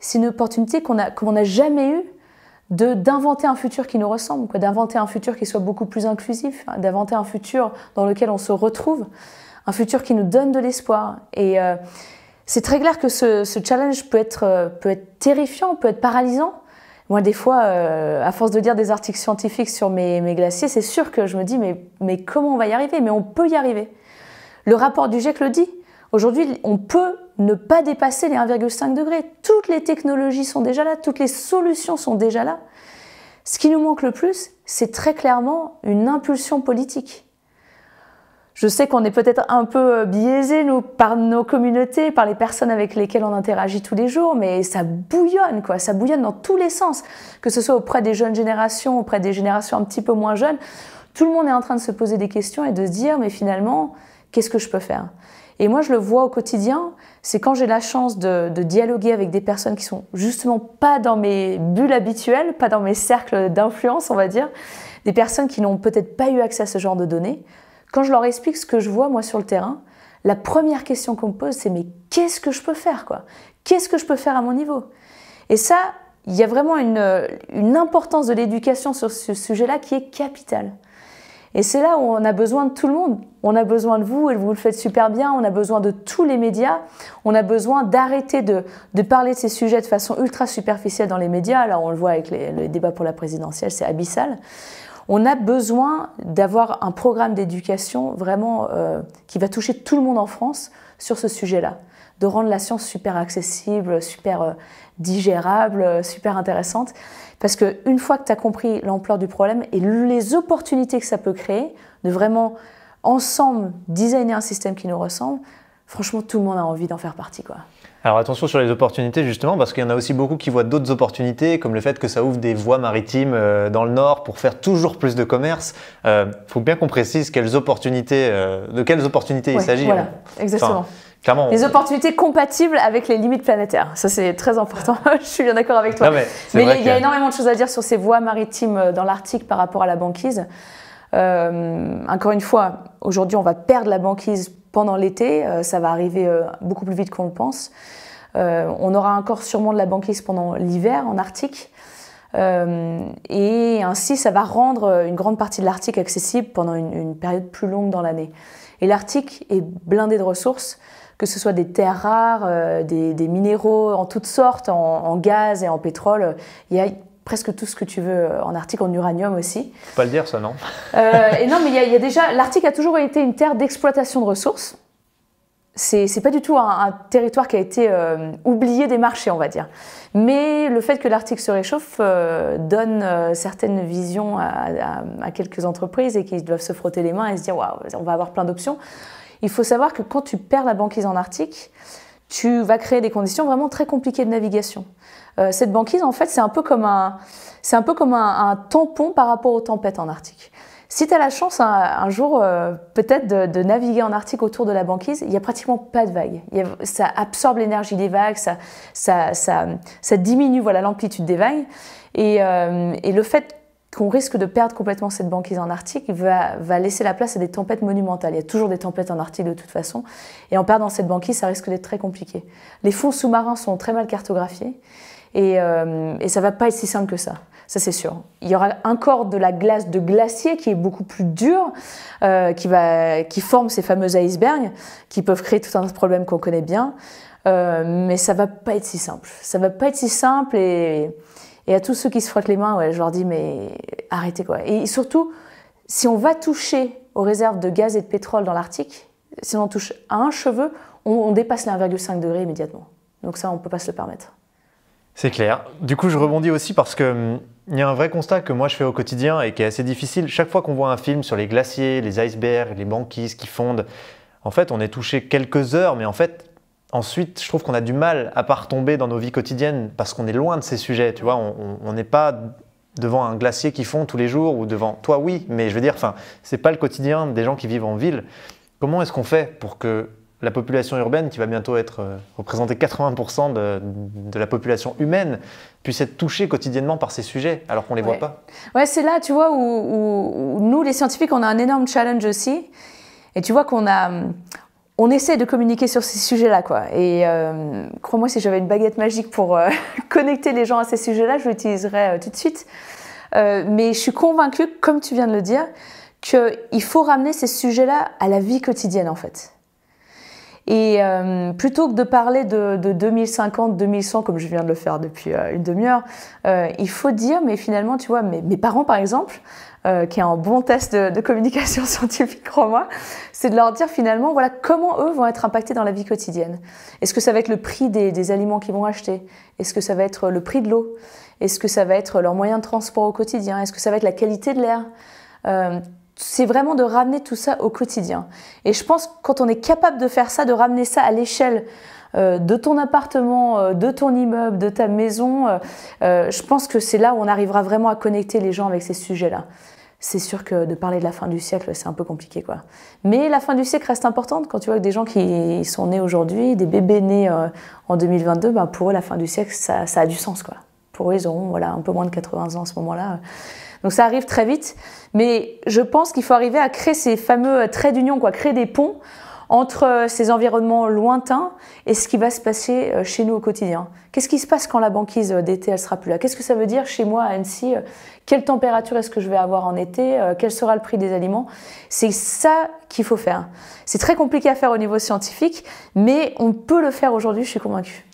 C'est une opportunité qu'on n'a jamais eue d'inventer un futur qui nous ressemble, d'inventer un futur qui soit beaucoup plus inclusif, hein. d'inventer un futur dans lequel on se retrouve, un futur qui nous donne de l'espoir. Et, euh, c'est très clair que ce, challenge peut être, euh, peut être terrifiant, peut être paralysant. Moi, des fois, euh, à force de lire des articles scientifiques sur mes, glaciers, c'est sûr que je me dis, mais, mais comment on va y arriver Mais on peut y arriver. Le rapport du GIEC le dit. Aujourd'hui, on peut ne pas dépasser les 1,5 degrés. Toutes les technologies sont déjà là, toutes les solutions sont déjà là. Ce qui nous manque le plus, c'est très clairement une impulsion politique. Je sais qu'on est peut-être un peu euh, biaisé, par nos communautés, par les personnes avec lesquelles on interagit tous les jours, mais ça bouillonne, quoi. Ça bouillonne dans tous les sens. Que ce soit auprès des jeunes générations, auprès des générations un petit peu moins jeunes, tout le monde est en train de se poser des questions et de se dire, mais finalement, qu'est-ce que je peux faire? Et moi, je le vois au quotidien, c'est quand j'ai la chance de, de, dialoguer avec des personnes qui sont justement pas dans mes bulles habituelles, pas dans mes cercles d'influence, on va dire, des personnes qui n'ont peut-être pas eu accès à ce genre de données, quand je leur explique ce que je vois, moi, sur le terrain, la première question qu'on me pose, c'est mais qu'est-ce que je peux faire, quoi Qu'est-ce que je peux faire à mon niveau Et ça, il y a vraiment une, importance de l'éducation sur ce sujet-là qui est capitale. Et c'est là où on a besoin de tout le monde. On a besoin de vous et vous le faites super bien. On a besoin de tous les médias. On a besoin d'arrêter de, parler de ces sujets de façon ultra superficielle dans les médias. Alors on le voit avec les, débats pour la présidentielle, c'est abyssal on a besoin d'avoir un programme d'éducation vraiment euh, qui va toucher tout le monde en France sur ce sujet-là, de rendre la science super accessible, super euh, digérable, euh, super intéressante. Parce qu'une fois que tu as compris l'ampleur du problème et les opportunités que ça peut créer, de vraiment ensemble designer un système qui nous ressemble, franchement, tout le monde a envie d'en faire partie. quoi. Alors attention sur les opportunités justement, parce qu'il y en a aussi beaucoup qui voient d'autres opportunités, comme le fait que ça ouvre des voies maritimes euh, dans le nord pour faire toujours plus de commerce. Il euh, faut bien qu'on précise quelles opportunités, euh, de quelles opportunités il s'agit. Voilà, hein. exactement. Clairement, les opportunités compatibles avec les limites planétaires. Ça, c'est très important. <laughs> je suis bien d'accord avec toi. mais, il y, a énormément de choses à dire sur ces voies maritimes dans l'Arctique par rapport à la banquise. encore une fois, aujourd'hui, on va perdre la banquise pendant l'été. Euh, ça va arriver euh, beaucoup plus vite qu'on le pense. Euh, on aura encore sûrement de la banquise pendant l'hiver en Arctique. et ainsi, ça va rendre une grande partie de l'Arctique accessible pendant une, période plus longue dans l'année. Et l'Arctique est blindé de ressources, que ce soit des terres rares, des, minéraux en toutes sortes, en, gaz et en pétrole. Il y a presque tout ce que tu veux en Arctique, en uranium aussi. Faut pas le dire ça, non euh, Et non, mais il y, a déjà, l'Arctique a toujours été une terre d'exploitation de ressources. C'est, n'est pas du tout un, territoire qui a été euh, oublié des marchés, on va dire. Mais le fait que l'Arctique se réchauffe euh, donne certaines visions à, quelques entreprises et qui doivent se frotter les mains et se dire waouh, on va avoir plein d'options. Il faut savoir que quand tu perds la banquise en Arctique, tu vas créer des conditions vraiment très compliquées de navigation. Euh, cette banquise, en fait, c'est un peu comme un, c'est un peu comme un, tampon par rapport aux tempêtes en Arctique. Si tu as la chance hein, un, jour euh, peut-être de, naviguer en Arctique autour de la banquise, il n'y a pratiquement pas de vagues. ça absorbe l'énergie des vagues, ça, diminue voilà l'amplitude des vagues. Et, euh, et le fait qu'on risque de perdre complètement cette banquise en Arctique va, va, laisser la place à des tempêtes monumentales. Il y a toujours des tempêtes en Arctique de toute façon, et en perdant cette banquise, ça risque d'être très compliqué. Les fonds sous-marins sont très mal cartographiés, et, euh, et ça va pas être si simple que ça. Ça c'est sûr. Il y aura encore de la glace de glacier qui est beaucoup plus dure, euh, qui, va, qui forme ces fameux icebergs, qui peuvent créer tout un problème qu'on connaît bien. Euh, mais ça va pas être si simple. Ça va pas être si simple et et à tous ceux qui se frottent les mains, ouais, je leur dis, mais arrêtez quoi. Et surtout, si on va toucher aux réserves de gaz et de pétrole dans l'Arctique, si on touche à un cheveu, on, dépasse les 1,5 degrés immédiatement. Donc ça, on ne peut pas se le permettre. C'est clair. Du coup, je rebondis aussi parce que hum, il y a un vrai constat que moi je fais au quotidien et qui est assez difficile. Chaque fois qu'on voit un film sur les glaciers, les icebergs, les banquises qui fondent, en fait, on est touché quelques heures, mais en fait, Ensuite, je trouve qu'on a du mal à pas retomber dans nos vies quotidiennes parce qu'on est loin de ces sujets, tu vois, on n'est pas devant un glacier qui fond tous les jours ou devant toi oui, mais je veux dire, enfin, c'est pas le quotidien des gens qui vivent en ville. Comment est-ce qu'on fait pour que la population urbaine, qui va bientôt être euh, représentée 80% de, la population humaine, puisse être touchée quotidiennement par ces sujets alors qu'on ne les voit pas. Ouais, c'est là, tu vois, où, nous, les scientifiques, on a un énorme challenge aussi. Et tu vois qu'on a, on essaie de communiquer sur ces sujets-là, quoi. Et euh, crois-moi, si j'avais une baguette magique pour euh, <laughs> connecter les gens à ces sujets-là, je l'utiliserais euh, tout de suite. mais je suis convaincue, comme tu viens de le dire, qu'il faut ramener ces sujets-là à la vie quotidienne, en fait. Et plutôt que de parler de, de, 2050, 2100, comme je viens de le faire depuis une demi-heure, il faut dire, mais finalement, tu vois, mes parents, par exemple, euh, qui est un bon test de, communication <laughs> scientifique, crois-moi, c'est de leur dire finalement, voilà, comment eux vont être impactés dans la vie quotidienne. Est-ce que ça va être le prix des, aliments qu'ils vont acheter Est-ce que ça va être le prix de l'eau Est-ce que ça va être leur moyen de transport au quotidien Est-ce que ça va être la qualité de l'air euh, c'est vraiment de ramener tout ça au quotidien. Et je pense que quand on est capable de faire ça, de ramener ça à l'échelle euh, de ton appartement, de ton immeuble, de ta maison, je pense que c'est là où on arrivera vraiment à connecter les gens avec ces sujets-là c'est sûr que de parler de la fin du siècle, c'est un peu compliqué, quoi. Mais la fin du siècle reste importante. Quand tu vois que des gens qui sont nés aujourd'hui, des bébés nés euh, en 2022, ben, pour eux, la fin du siècle, ça, a du sens, quoi. Pour eux, ils auront voilà, un peu moins de 80 ans à ce moment-là. Donc ça arrive très vite. Mais je pense qu'il faut arriver à créer ces fameux traits d'union, quoi, créer des ponts entre euh, ces environnements lointains et ce qui va se passer euh, chez nous au quotidien. Qu'est-ce qui se passe quand la banquise euh, d'été elle sera plus là Qu'est-ce que ça veut dire chez moi à Annecy Quelle température est-ce que je vais avoir en été Quel sera le prix des aliments C'est ça qu'il faut faire. C'est très compliqué à faire au niveau scientifique, mais on peut le faire aujourd'hui, je suis convaincu.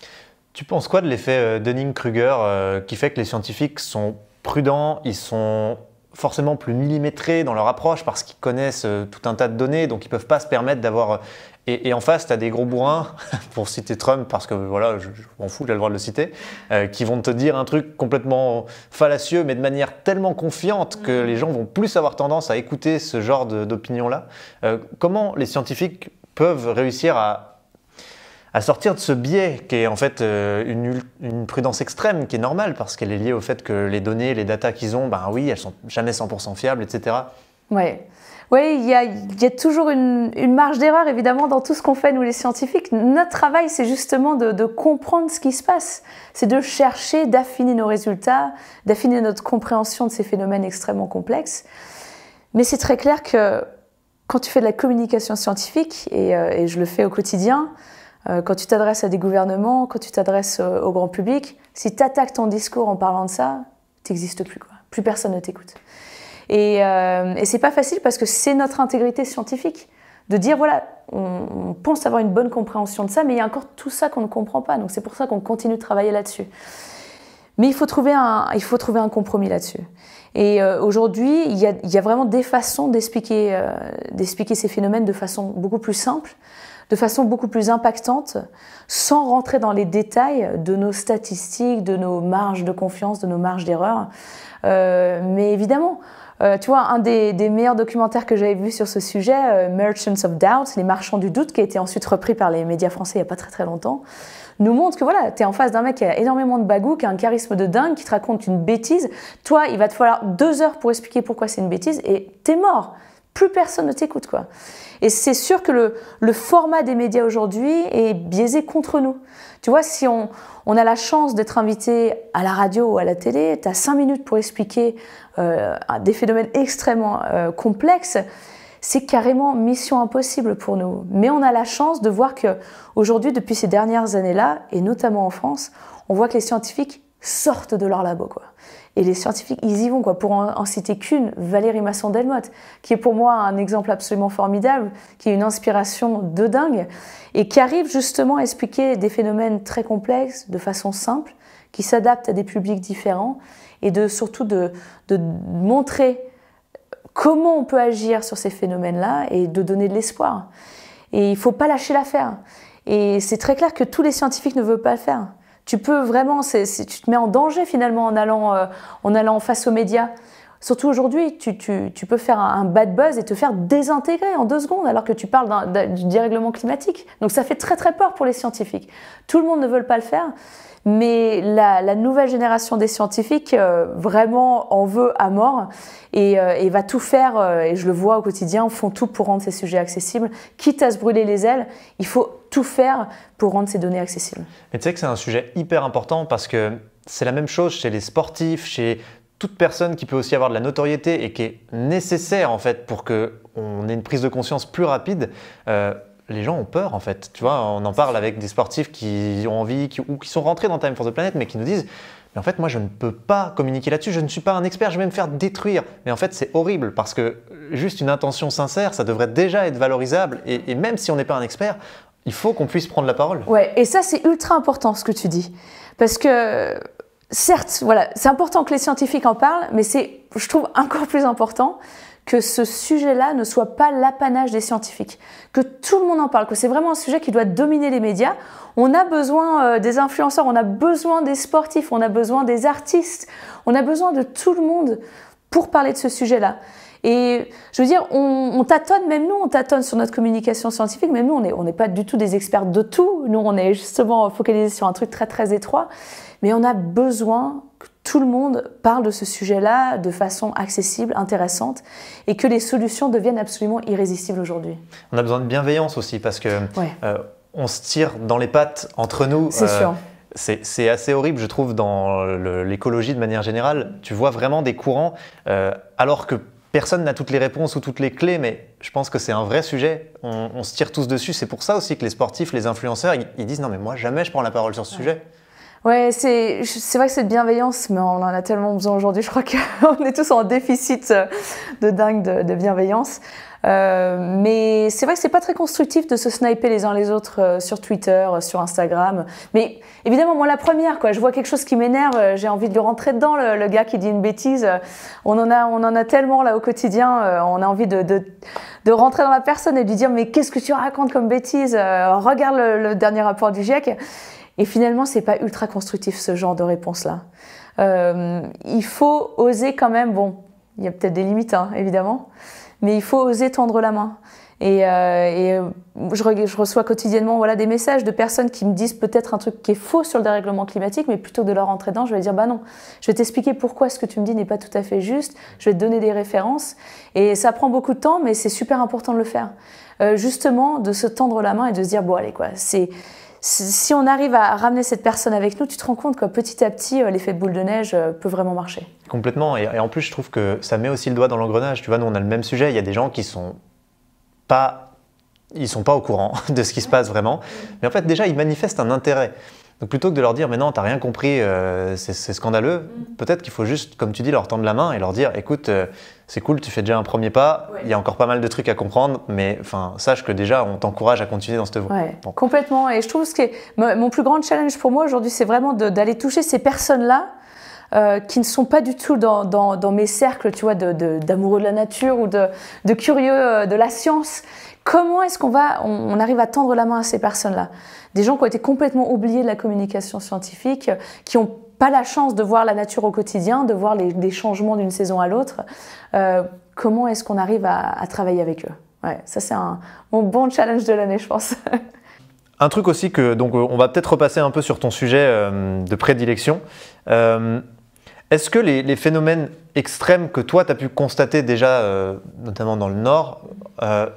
Tu penses quoi de l'effet Dunning-Kruger qui fait que les scientifiques sont prudents, ils sont forcément plus millimétrés dans leur approche parce qu'ils connaissent euh, tout un tas de données, donc ils peuvent pas se permettre d'avoir. Euh, et, en face, tu as des gros bourrins, <laughs> pour citer Trump, parce que voilà, je, m'en fous, j'ai le droit de le citer, euh, qui vont te dire un truc complètement fallacieux, mais de manière tellement confiante que les gens vont plus avoir tendance à écouter ce genre d'opinion-là. comment les scientifiques peuvent réussir à à sortir de ce biais qui est en fait euh, une, prudence extrême qui est normale parce qu'elle est liée au fait que les données, les datas qu'ils ont, ben oui, elles sont jamais 100% fiables, etc. Oui, il y, a, toujours une, marge d'erreur, évidemment, dans tout ce qu'on fait, nous les scientifiques. Notre travail, c'est justement de, comprendre ce qui se passe. C'est de chercher, d'affiner nos résultats, d'affiner notre compréhension de ces phénomènes extrêmement complexes. Mais c'est très clair que quand tu fais de la communication scientifique, et euh, je le fais au quotidien, euh, quand tu t'adresses à des gouvernements, quand tu t'adresses euh, au grand public, si tu attaques ton discours en parlant de ça, tu n'existes plus. Quoi. Plus personne ne t'écoute. Et, euh, et c'est pas facile parce que c'est notre intégrité scientifique de dire voilà, on, pense avoir une bonne compréhension de ça, mais il y a encore tout ça qu'on ne comprend pas. Donc c'est pour ça qu'on continue de travailler là-dessus. Mais il faut trouver un, compromis là-dessus. Et euh, aujourd'hui, il y, a, vraiment des façons d'expliquer ces phénomènes de façon beaucoup plus simple de façon beaucoup plus impactante, sans rentrer dans les détails de nos statistiques, de nos marges de confiance, de nos marges d'erreur. Euh, mais évidemment, euh, tu vois, un des, meilleurs documentaires que j'avais vu sur ce sujet, euh, Merchants of Doubt, Les Marchands du Doute, qui a été ensuite repris par les médias français il n'y a pas très très longtemps, nous montre que voilà, tu es en face d'un mec qui a énormément de bagou, qui a un charisme de dingue, qui te raconte une bêtise. Toi, il va te falloir deux heures pour expliquer pourquoi c'est une bêtise et t'es mort plus personne ne t'écoute, quoi. Et c'est sûr que le, format des médias aujourd'hui est biaisé contre nous. Tu vois, si on, a la chance d'être invité à la radio ou à la télé, tu as cinq minutes pour expliquer euh, des phénomènes extrêmement euh, complexes, c'est carrément mission impossible pour nous. Mais on a la chance de voir que aujourd'hui, depuis ces dernières années-là, et notamment en France, on voit que les scientifiques sortent de leur labo, quoi. Et les scientifiques, ils y vont, quoi. Pour en, citer qu'une, Valérie Masson-Delmotte, qui est pour moi un exemple absolument formidable, qui est une inspiration de dingue, et qui arrive justement à expliquer des phénomènes très complexes de façon simple, qui s'adaptent à des publics différents, et de surtout de, de montrer comment on peut agir sur ces phénomènes-là et de donner de l'espoir. Et il ne faut pas lâcher l'affaire. Et c'est très clair que tous les scientifiques ne veulent pas le faire. Tu peux vraiment, tu te mets en danger finalement en allant, euh, en allant face aux médias. Surtout aujourd'hui, tu, peux faire un bad buzz et te faire désintégrer en deux secondes alors que tu parles du dérèglement climatique. Donc ça fait très très peur pour les scientifiques. Tout le monde ne veut pas le faire, mais la, nouvelle génération des scientifiques euh, vraiment en veut à mort et, euh, va tout faire, et je le vois au quotidien, font tout pour rendre ces sujets accessibles. Quitte à se brûler les ailes, il faut tout faire pour rendre ces données accessibles. et tu sais que c'est un sujet hyper important parce que c'est la même chose chez les sportifs, chez toute personne qui peut aussi avoir de la notoriété et qui est nécessaire en fait pour que on ait une prise de conscience plus rapide. Euh, les gens ont peur en fait. Tu vois, on en parle avec des sportifs qui ont envie qui, ou qui sont rentrés dans Time for the Planet mais qui nous disent mais en fait, moi, je ne peux pas communiquer là-dessus, je ne suis pas un expert, je vais me faire détruire. Mais en fait, c'est horrible parce que juste une intention sincère, ça devrait déjà être valorisable. Et, et même si on n'est pas un expert, il faut qu'on puisse prendre la parole. Ouais, et ça c'est ultra important ce que tu dis. Parce que certes, voilà, c'est important que les scientifiques en parlent, mais c'est, je trouve, encore plus important que ce sujet-là ne soit pas l'apanage des scientifiques, que tout le monde en parle, que c'est vraiment un sujet qui doit dominer les médias. On a besoin euh, des influenceurs, on a besoin des sportifs, on a besoin des artistes, on a besoin de tout le monde pour parler de ce sujet-là. Et je veux dire, on, tâtonne, même nous, on tâtonne sur notre communication scientifique, même nous, on n'est on pas du tout des experts de tout, nous, on est justement focalisés sur un truc très, très étroit, mais on a besoin que tout le monde parle de ce sujet-là de façon accessible, intéressante, et que les solutions deviennent absolument irrésistibles aujourd'hui. On a besoin de bienveillance aussi, parce que euh, on se tire dans les pattes entre nous. C'est euh, sûr. C'est assez horrible, je trouve, dans l'écologie de manière générale. Tu vois vraiment des courants, euh, alors que personne n'a toutes les réponses ou toutes les clés, mais je pense que c'est un vrai sujet. On, se tire tous dessus. C'est pour ça aussi que les sportifs, les influenceurs, ils, disent non, mais moi, jamais je prends la parole sur ce sujet. Ouais, c'est, c'est vrai que cette bienveillance, mais on en a tellement besoin aujourd'hui. Je crois qu'on <laughs> est tous en déficit euh, de dingue de bienveillance. Euh, mais c'est vrai que c'est pas très constructif de se sniper les uns les autres euh, sur Twitter, euh, sur Instagram. Mais évidemment, moi la première, quoi. Je vois quelque chose qui m'énerve, j'ai envie de lui rentrer dedans. Le, gars qui dit une bêtise, on en a, on en a tellement là au quotidien. On a envie de, de, de rentrer dans la personne et de lui dire mais qu'est-ce que tu racontes comme bêtise Regarde le, le dernier rapport du GIEC. Et finalement, c'est pas ultra constructif ce genre de réponse-là. Euh, il faut oser quand même. Bon, il y a peut-être des limites, hein, évidemment, mais il faut oser tendre la main. Et, euh, euh, je, reçois quotidiennement voilà, des messages de personnes qui me disent peut-être un truc qui est faux sur le dérèglement climatique, mais plutôt que de leur rentrer dedans, je vais dire bah non, je vais t'expliquer pourquoi ce que tu me dis n'est pas tout à fait juste, je vais te donner des références. Et ça prend beaucoup de temps, mais c'est super important de le faire. Euh, justement, de se tendre la main et de se dire bon allez quoi, c'est si on arrive à ramener cette personne avec nous, tu te rends compte que petit à petit, euh, l'effet de boule de neige euh, peut vraiment marcher. Complètement. Et, en plus, je trouve que ça met aussi le doigt dans l'engrenage. Tu vois, nous, on a le même sujet. Il y a des gens qui sont pas. Ils sont pas au courant <laughs> de ce qui se passe vraiment. Mais en fait, déjà, ils manifestent un intérêt. Donc plutôt que de leur dire, mais non, t'as rien compris, euh, c'est scandaleux, mm. peut-être qu'il faut juste, comme tu dis, leur tendre la main et leur dire, écoute c'est cool, tu fais déjà un premier pas. Il y a encore pas mal de trucs à comprendre, mais enfin, sache que déjà, on t'encourage à continuer dans cette voie. Complètement. Et je trouve que mon plus grand challenge pour moi aujourd'hui, c'est vraiment d'aller toucher ces personnes-là. Euh, qui ne sont pas du tout dans, mes cercles, tu vois, d'amoureux de, d'amoureux de, la nature ou de, curieux euh, de la science. Comment est-ce qu'on va, on, arrive à tendre la main à ces personnes-là Des gens qui ont été complètement oubliés de la communication scientifique, euh, qui ont pas la chance de voir la nature au quotidien, de voir les, des changements d'une saison à l'autre. Euh, comment est-ce qu'on arrive à, travailler avec eux Ça, c'est un, mon bon challenge de l'année, je pense. <laughs> un truc aussi que, donc, on va peut-être repasser un peu sur ton sujet euh, de prédilection. Euh, est-ce que les, phénomènes extrêmes que toi, tu as pu constater déjà, notamment dans le Nord,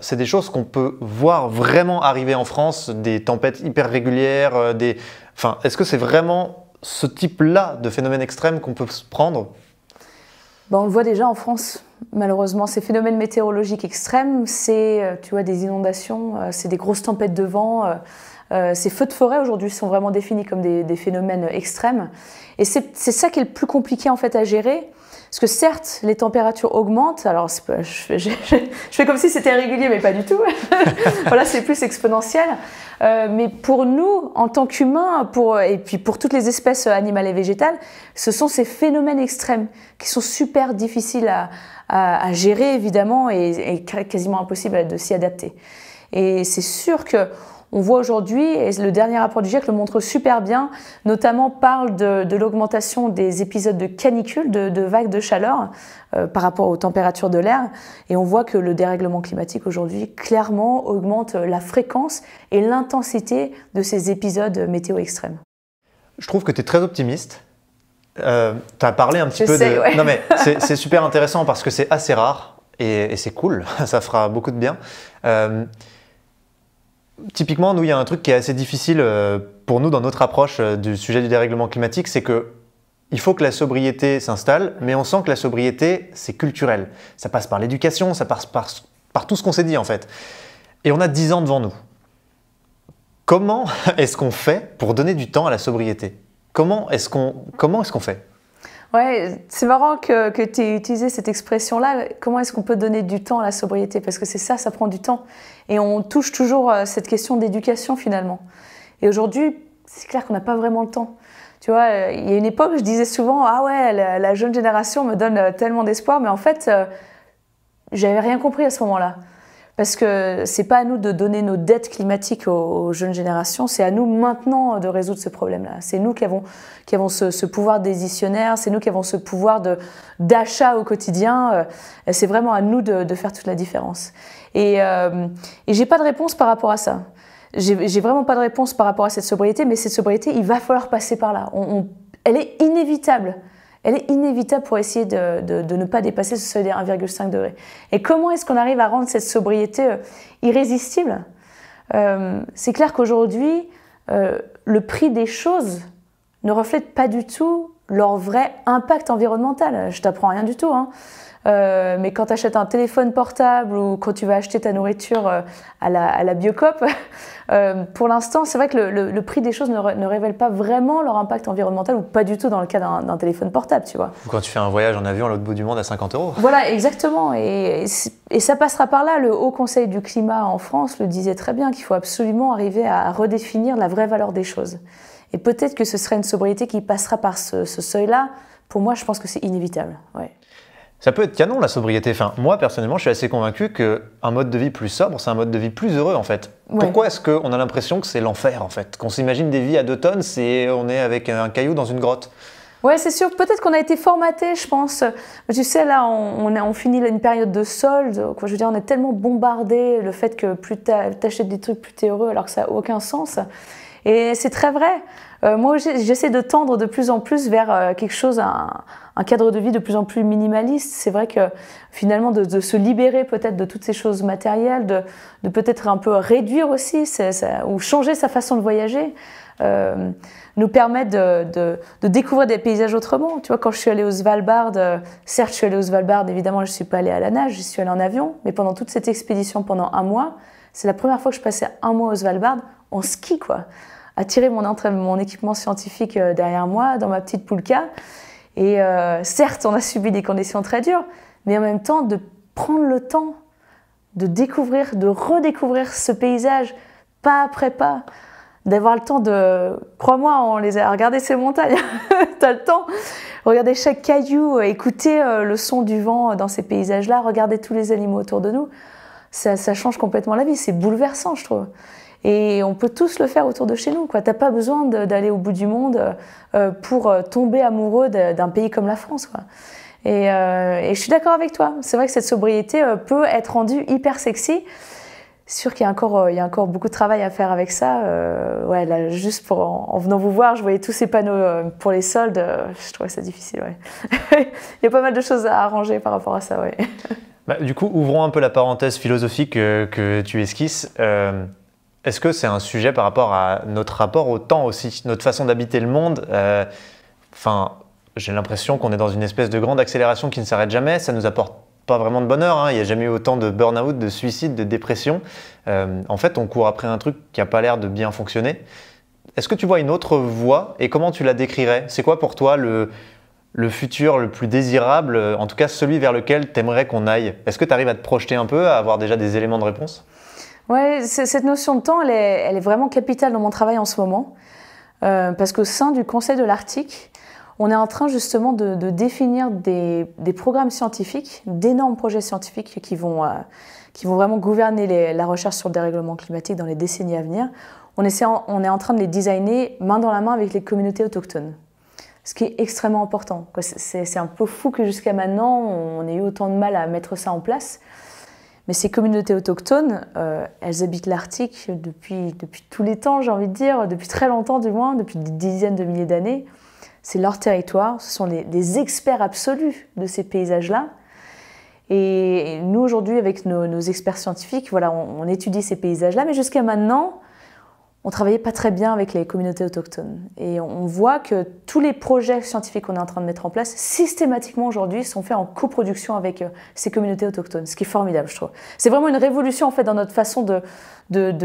c'est des choses qu'on peut voir vraiment arriver en France, des tempêtes hyper régulières, des... Enfin, est-ce que c'est vraiment ce type-là de phénomène extrême qu'on peut prendre ben, On le voit déjà en France, malheureusement. Ces phénomènes météorologiques extrêmes, c'est euh, tu vois, des inondations, euh, c'est des grosses tempêtes de vent. Euh, ces feux de forêt aujourd'hui sont vraiment définis comme des, phénomènes extrêmes. Et c'est ça qui est le plus compliqué en fait à gérer. Parce que certes, les températures augmentent. Alors, je, fais, <laughs> je, fais comme si c'était régulier, mais pas du tout. <laughs> voilà, c'est plus exponentiel. Euh, mais pour nous, en tant qu'humains, et puis pour toutes les espèces animales et végétales, ce sont ces phénomènes extrêmes qui sont super difficiles à, gérer, évidemment, et, et quasiment impossible de s'y adapter. Et c'est sûr que on voit aujourd'hui, et le dernier rapport du GIEC le montre super bien, notamment parle de, l'augmentation des épisodes de canicule, de, vagues de chaleur euh, par rapport aux températures de l'air. Et on voit que le dérèglement climatique aujourd'hui clairement augmente la fréquence et l'intensité de ces épisodes météo extrêmes. Je trouve que tu es très optimiste. Euh, tu as parlé un petit peu de. Non, mais <laughs> c'est super intéressant parce que c'est assez rare et, c'est cool. <laughs> Ça fera beaucoup de bien. Euh, Typiquement, nous, il y a un truc qui est assez difficile euh, pour nous dans notre approche euh, du sujet du dérèglement climatique, c'est que il faut que la sobriété s'installe, mais on sent que la sobriété, c'est culturel. Ça passe par l'éducation, ça passe par, tout ce qu'on s'est dit en fait. Et on a 10 ans devant nous. Comment <laughs> est-ce qu'on fait pour donner du temps à la sobriété Comment est-ce qu'on est fait Ouais, c'est marrant que, que tu aies utilisé cette expression-là. Comment est-ce qu'on peut donner du temps à la sobriété Parce que c'est ça, ça prend du temps. Et on touche toujours euh, cette question d'éducation finalement. Et aujourd'hui, c'est clair qu'on n'a pas vraiment le temps. Tu vois, euh, il y a une époque, je disais souvent, ah ouais, la, jeune génération me donne euh, tellement d'espoir, mais en fait, j'avais rien compris à ce moment-là parce que c'est pas à nous de donner nos dettes climatiques aux, jeunes générations, c'est à nous maintenant de résoudre ce problème-là. C'est nous qui avons, qui avons ce, pouvoir décisionnaire, c'est nous qui avons ce pouvoir d'achat au quotidien. Euh, c'est vraiment à nous de, faire toute la différence. Et, euh, et j'ai pas de réponse par rapport à ça. J'ai vraiment pas de réponse par rapport à cette sobriété, mais cette sobriété, il va falloir passer par là. elle est inévitable elle est inévitable pour essayer de, ne pas dépasser ce seuil des 1,5 degrés. Et comment est-ce qu'on arrive à rendre cette sobriété euh, irrésistible euh, C'est clair qu'aujourd'hui, euh, le prix des choses ne reflète pas du tout leur vrai impact environnemental. Je t'apprends rien du tout. Hein. mais quand tu achètes un téléphone portable ou quand tu vas acheter ta nourriture à la, à euh, pour l'instant, c'est vrai que le, prix des choses ne, révèle pas vraiment leur impact environnemental ou pas du tout dans le cas d'un téléphone portable, tu vois. Ou quand tu fais un voyage en avion à l'autre bout du monde à 50 euros. Voilà, exactement. Et, ça passera par là. Le Haut Conseil du climat en France le disait très bien qu'il faut absolument arriver à redéfinir la vraie valeur des choses. Et peut-être que ce serait une sobriété qui passera par ce, ce seuil-là. Pour moi, je pense que c'est inévitable. Ouais. Ça peut être canon la sobriété. Enfin, moi personnellement, je suis assez convaincu qu'un mode de vie plus sobre, c'est un mode de vie plus heureux en fait. Pourquoi est-ce qu'on a l'impression que c'est l'enfer en fait Qu'on s'imagine des vies à deux tonnes, c'est on est avec un caillou dans une grotte. Ouais, c'est sûr. Peut-être qu'on a été formaté, je pense. Tu sais, là, on, finit une période de solde. je veux dire, on est tellement bombardé le fait que plus t'achètes des trucs, plus t'es heureux, alors que ça n'a aucun sens. Et c'est très vrai. Euh, moi, j'essaie de tendre de plus en plus vers euh, quelque chose, un, cadre de vie de plus en plus minimaliste. C'est vrai que finalement, de, se libérer peut-être de toutes ces choses matérielles, de, peut-être un peu réduire aussi ou changer sa façon de voyager. Euh, nous permet de, découvrir des paysages autrement. Tu vois, quand je suis allée au Svalbard, certes, je suis allée au Svalbard, évidemment, je ne suis pas allée à la nage, je suis allée en avion, mais pendant toute cette expédition, pendant un mois, c'est la première fois que je passais un mois au Svalbard en ski, quoi à tirer mon, mon équipement scientifique euh, derrière moi, dans ma petite poulka. Et euh, certes, on a subi des conditions très dures, mais en même temps, de prendre le temps de découvrir, de redécouvrir ce paysage, pas après pas, d'avoir le temps de... Crois-moi, on les a regardé ces montagnes, <laughs> t'as le temps. Regarder chaque caillou, écouter euh, le son du vent dans ces paysages-là, regarder tous les animaux autour de nous, ça, ça change complètement la vie, c'est bouleversant, je trouve. Et on peut tous le faire autour de chez nous. Tu n'as pas besoin d'aller au bout du monde euh, pour euh, tomber amoureux d'un pays comme la France. Euh, et, je suis d'accord avec toi. C'est vrai que cette sobriété peut être rendue hyper sexy. Sûr qu'il y a encore, encore beaucoup de travail à faire avec ça. ouais, juste pour, en, venant vous voir, je voyais tous ces panneaux pour les soldes. Je trouvais ça difficile. <laughs> il y a pas mal de choses à arranger par rapport à ça. Bah, du coup, ouvrons un peu la parenthèse philosophique que, tu esquisses. Est-ce que c'est un sujet par rapport à notre rapport au temps aussi, notre façon d'habiter le monde euh, Enfin, j'ai l'impression qu'on est dans une espèce de grande accélération qui ne s'arrête jamais. Ça nous apporte pas vraiment de bonheur. Hein. Il n'y a jamais eu autant de burn-out, de suicide, de dépression. Euh, en fait, on court après un truc qui n'a pas l'air de bien fonctionner. Est-ce que tu vois une autre voie et comment tu la décrirais C'est quoi pour toi le, le futur le plus désirable, en tout cas celui vers lequel tu aimerais qu'on aille Est-ce que tu arrives à te projeter un peu, à avoir déjà des éléments de réponse Ouais, cette notion de temps, elle est, vraiment capitale dans mon travail en ce moment, euh, parce qu'au sein du Conseil de l'Arctique, on est en train justement de, définir des, programmes scientifiques, d'énormes projets scientifiques qui vont, euh, vraiment gouverner la recherche sur le dérèglement climatique dans les décennies à venir. On, on est en train de les designer main dans la main avec les communautés autochtones ce qui est extrêmement important. C'est un peu fou que jusqu'à maintenant, on ait eu autant de mal à mettre ça en place. Mais ces communautés autochtones, euh, elles habitent l'Arctique depuis, depuis tous les temps, j'ai envie de dire, depuis très longtemps du moins, depuis des dizaines de milliers d'années. C'est leur territoire, ce sont des experts absolus de ces paysages-là. Et nous, aujourd'hui, avec nos, experts scientifiques, voilà, on étudie ces paysages-là. Mais jusqu'à maintenant, on travaillait pas très bien avec les communautés autochtones. Et on voit que tous les projets scientifiques qu'on est en train de mettre en place, systématiquement aujourd'hui, sont faits en coproduction avec euh, ces communautés autochtones, ce qui est formidable, je trouve. C'est vraiment une révolution, en fait, dans notre façon de,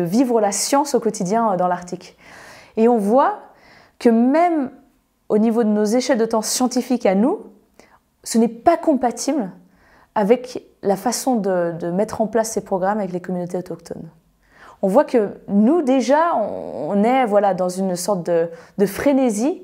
vivre la science au quotidien euh, dans l'Arctique. Et on voit que même au niveau de nos échelles de temps scientifiques à nous, ce n'est pas compatible avec la façon de mettre en place ces programmes avec les communautés autochtones on voit que nous déjà, on, est voilà dans une sorte de, frénésie.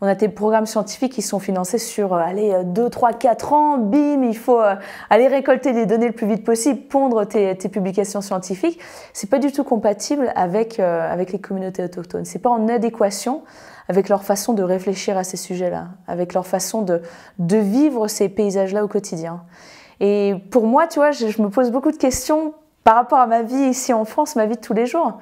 On a des programmes scientifiques qui sont financés sur, euh, allez, 2, 3, 4 ans, bim, il faut euh, aller récolter des données le plus vite possible, pondre tes, publications scientifiques. C'est pas du tout compatible avec, euh, avec les communautés autochtones. C'est pas en adéquation avec leur façon de réfléchir à ces sujets-là, avec leur façon de, de vivre ces paysages-là au quotidien. Et pour moi, tu vois, je me pose beaucoup de questions par rapport à ma vie ici en France, ma vie de tous les jours.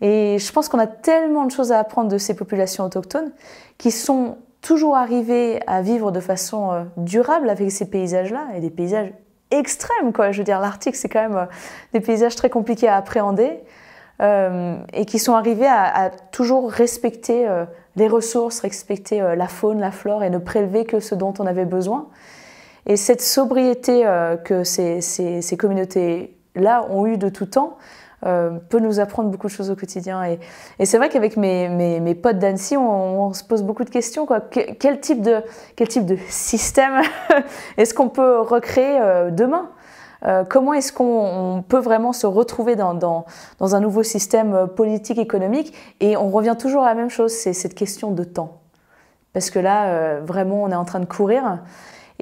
Et je pense qu'on a tellement de choses à apprendre de ces populations autochtones qui sont toujours arrivées à vivre de façon euh, durable avec ces paysages-là et des paysages extrêmes, quoi. Je veux dire, l'Arctique, c'est quand même euh, des paysages très compliqués à appréhender euh, et qui sont arrivés à, toujours respecter les ressources, respecter la faune, la flore et ne prélever que ce dont on avait besoin. Et cette sobriété que ces, ces, ces communautés là ont eu de tout temps, euh, peut nous apprendre beaucoup de choses au quotidien. Et, c'est vrai qu'avec mes, mes, potes d'Annecy, on, se pose beaucoup de questions. Quoi. quel, type de, quel type de système <laughs> est-ce qu'on peut recréer euh, demain euh, Comment est-ce qu'on peut vraiment se retrouver dans, dans un nouveau système politique, économique Et on revient toujours à la même chose, c'est cette question de temps. Parce que là, vraiment, on est en train de courir.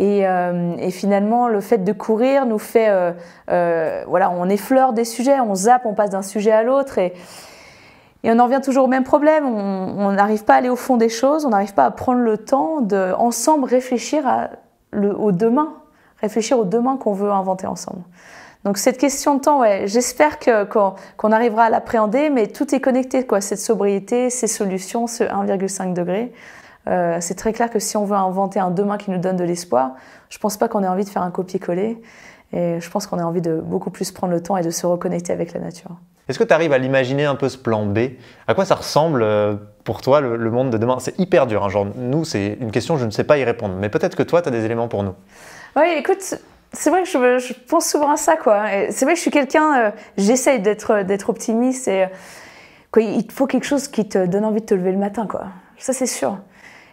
Euh, et, finalement, le fait de courir nous fait, euh, euh, voilà, on effleure des sujets, on zappe, on passe d'un sujet à l'autre et, on en revient toujours au même problème. On n'arrive pas à aller au fond des choses, on n'arrive pas à prendre le temps de ensemble réfléchir au demain, réfléchir au demain qu'on veut inventer ensemble. Donc cette question de temps, j'espère qu'on arrivera à l'appréhender, mais tout est connecté, quoi, cette sobriété, ces solutions, ce 1,5 degré. Euh, c'est très clair que si on veut inventer un demain qui nous donne de l'espoir, je pense pas qu'on ait envie de faire un copier-coller. Et je pense qu'on a envie de beaucoup plus prendre le temps et de se reconnecter avec la nature. Est-ce que tu arrives à l'imaginer un peu ce plan B À quoi ça ressemble euh, pour toi le, monde de demain C'est hyper dur. Hein. genre, nous, c'est une question, je ne sais pas y répondre. Mais peut-être que toi, tu as des éléments pour nous. Oui, écoute, c'est vrai que je, pense souvent à ça. quoi. C'est vrai que je suis quelqu'un, euh, j'essaye d'être optimiste et il faut quelque chose qui te donne envie de te lever le matin. quoi. Ça, c'est sûr.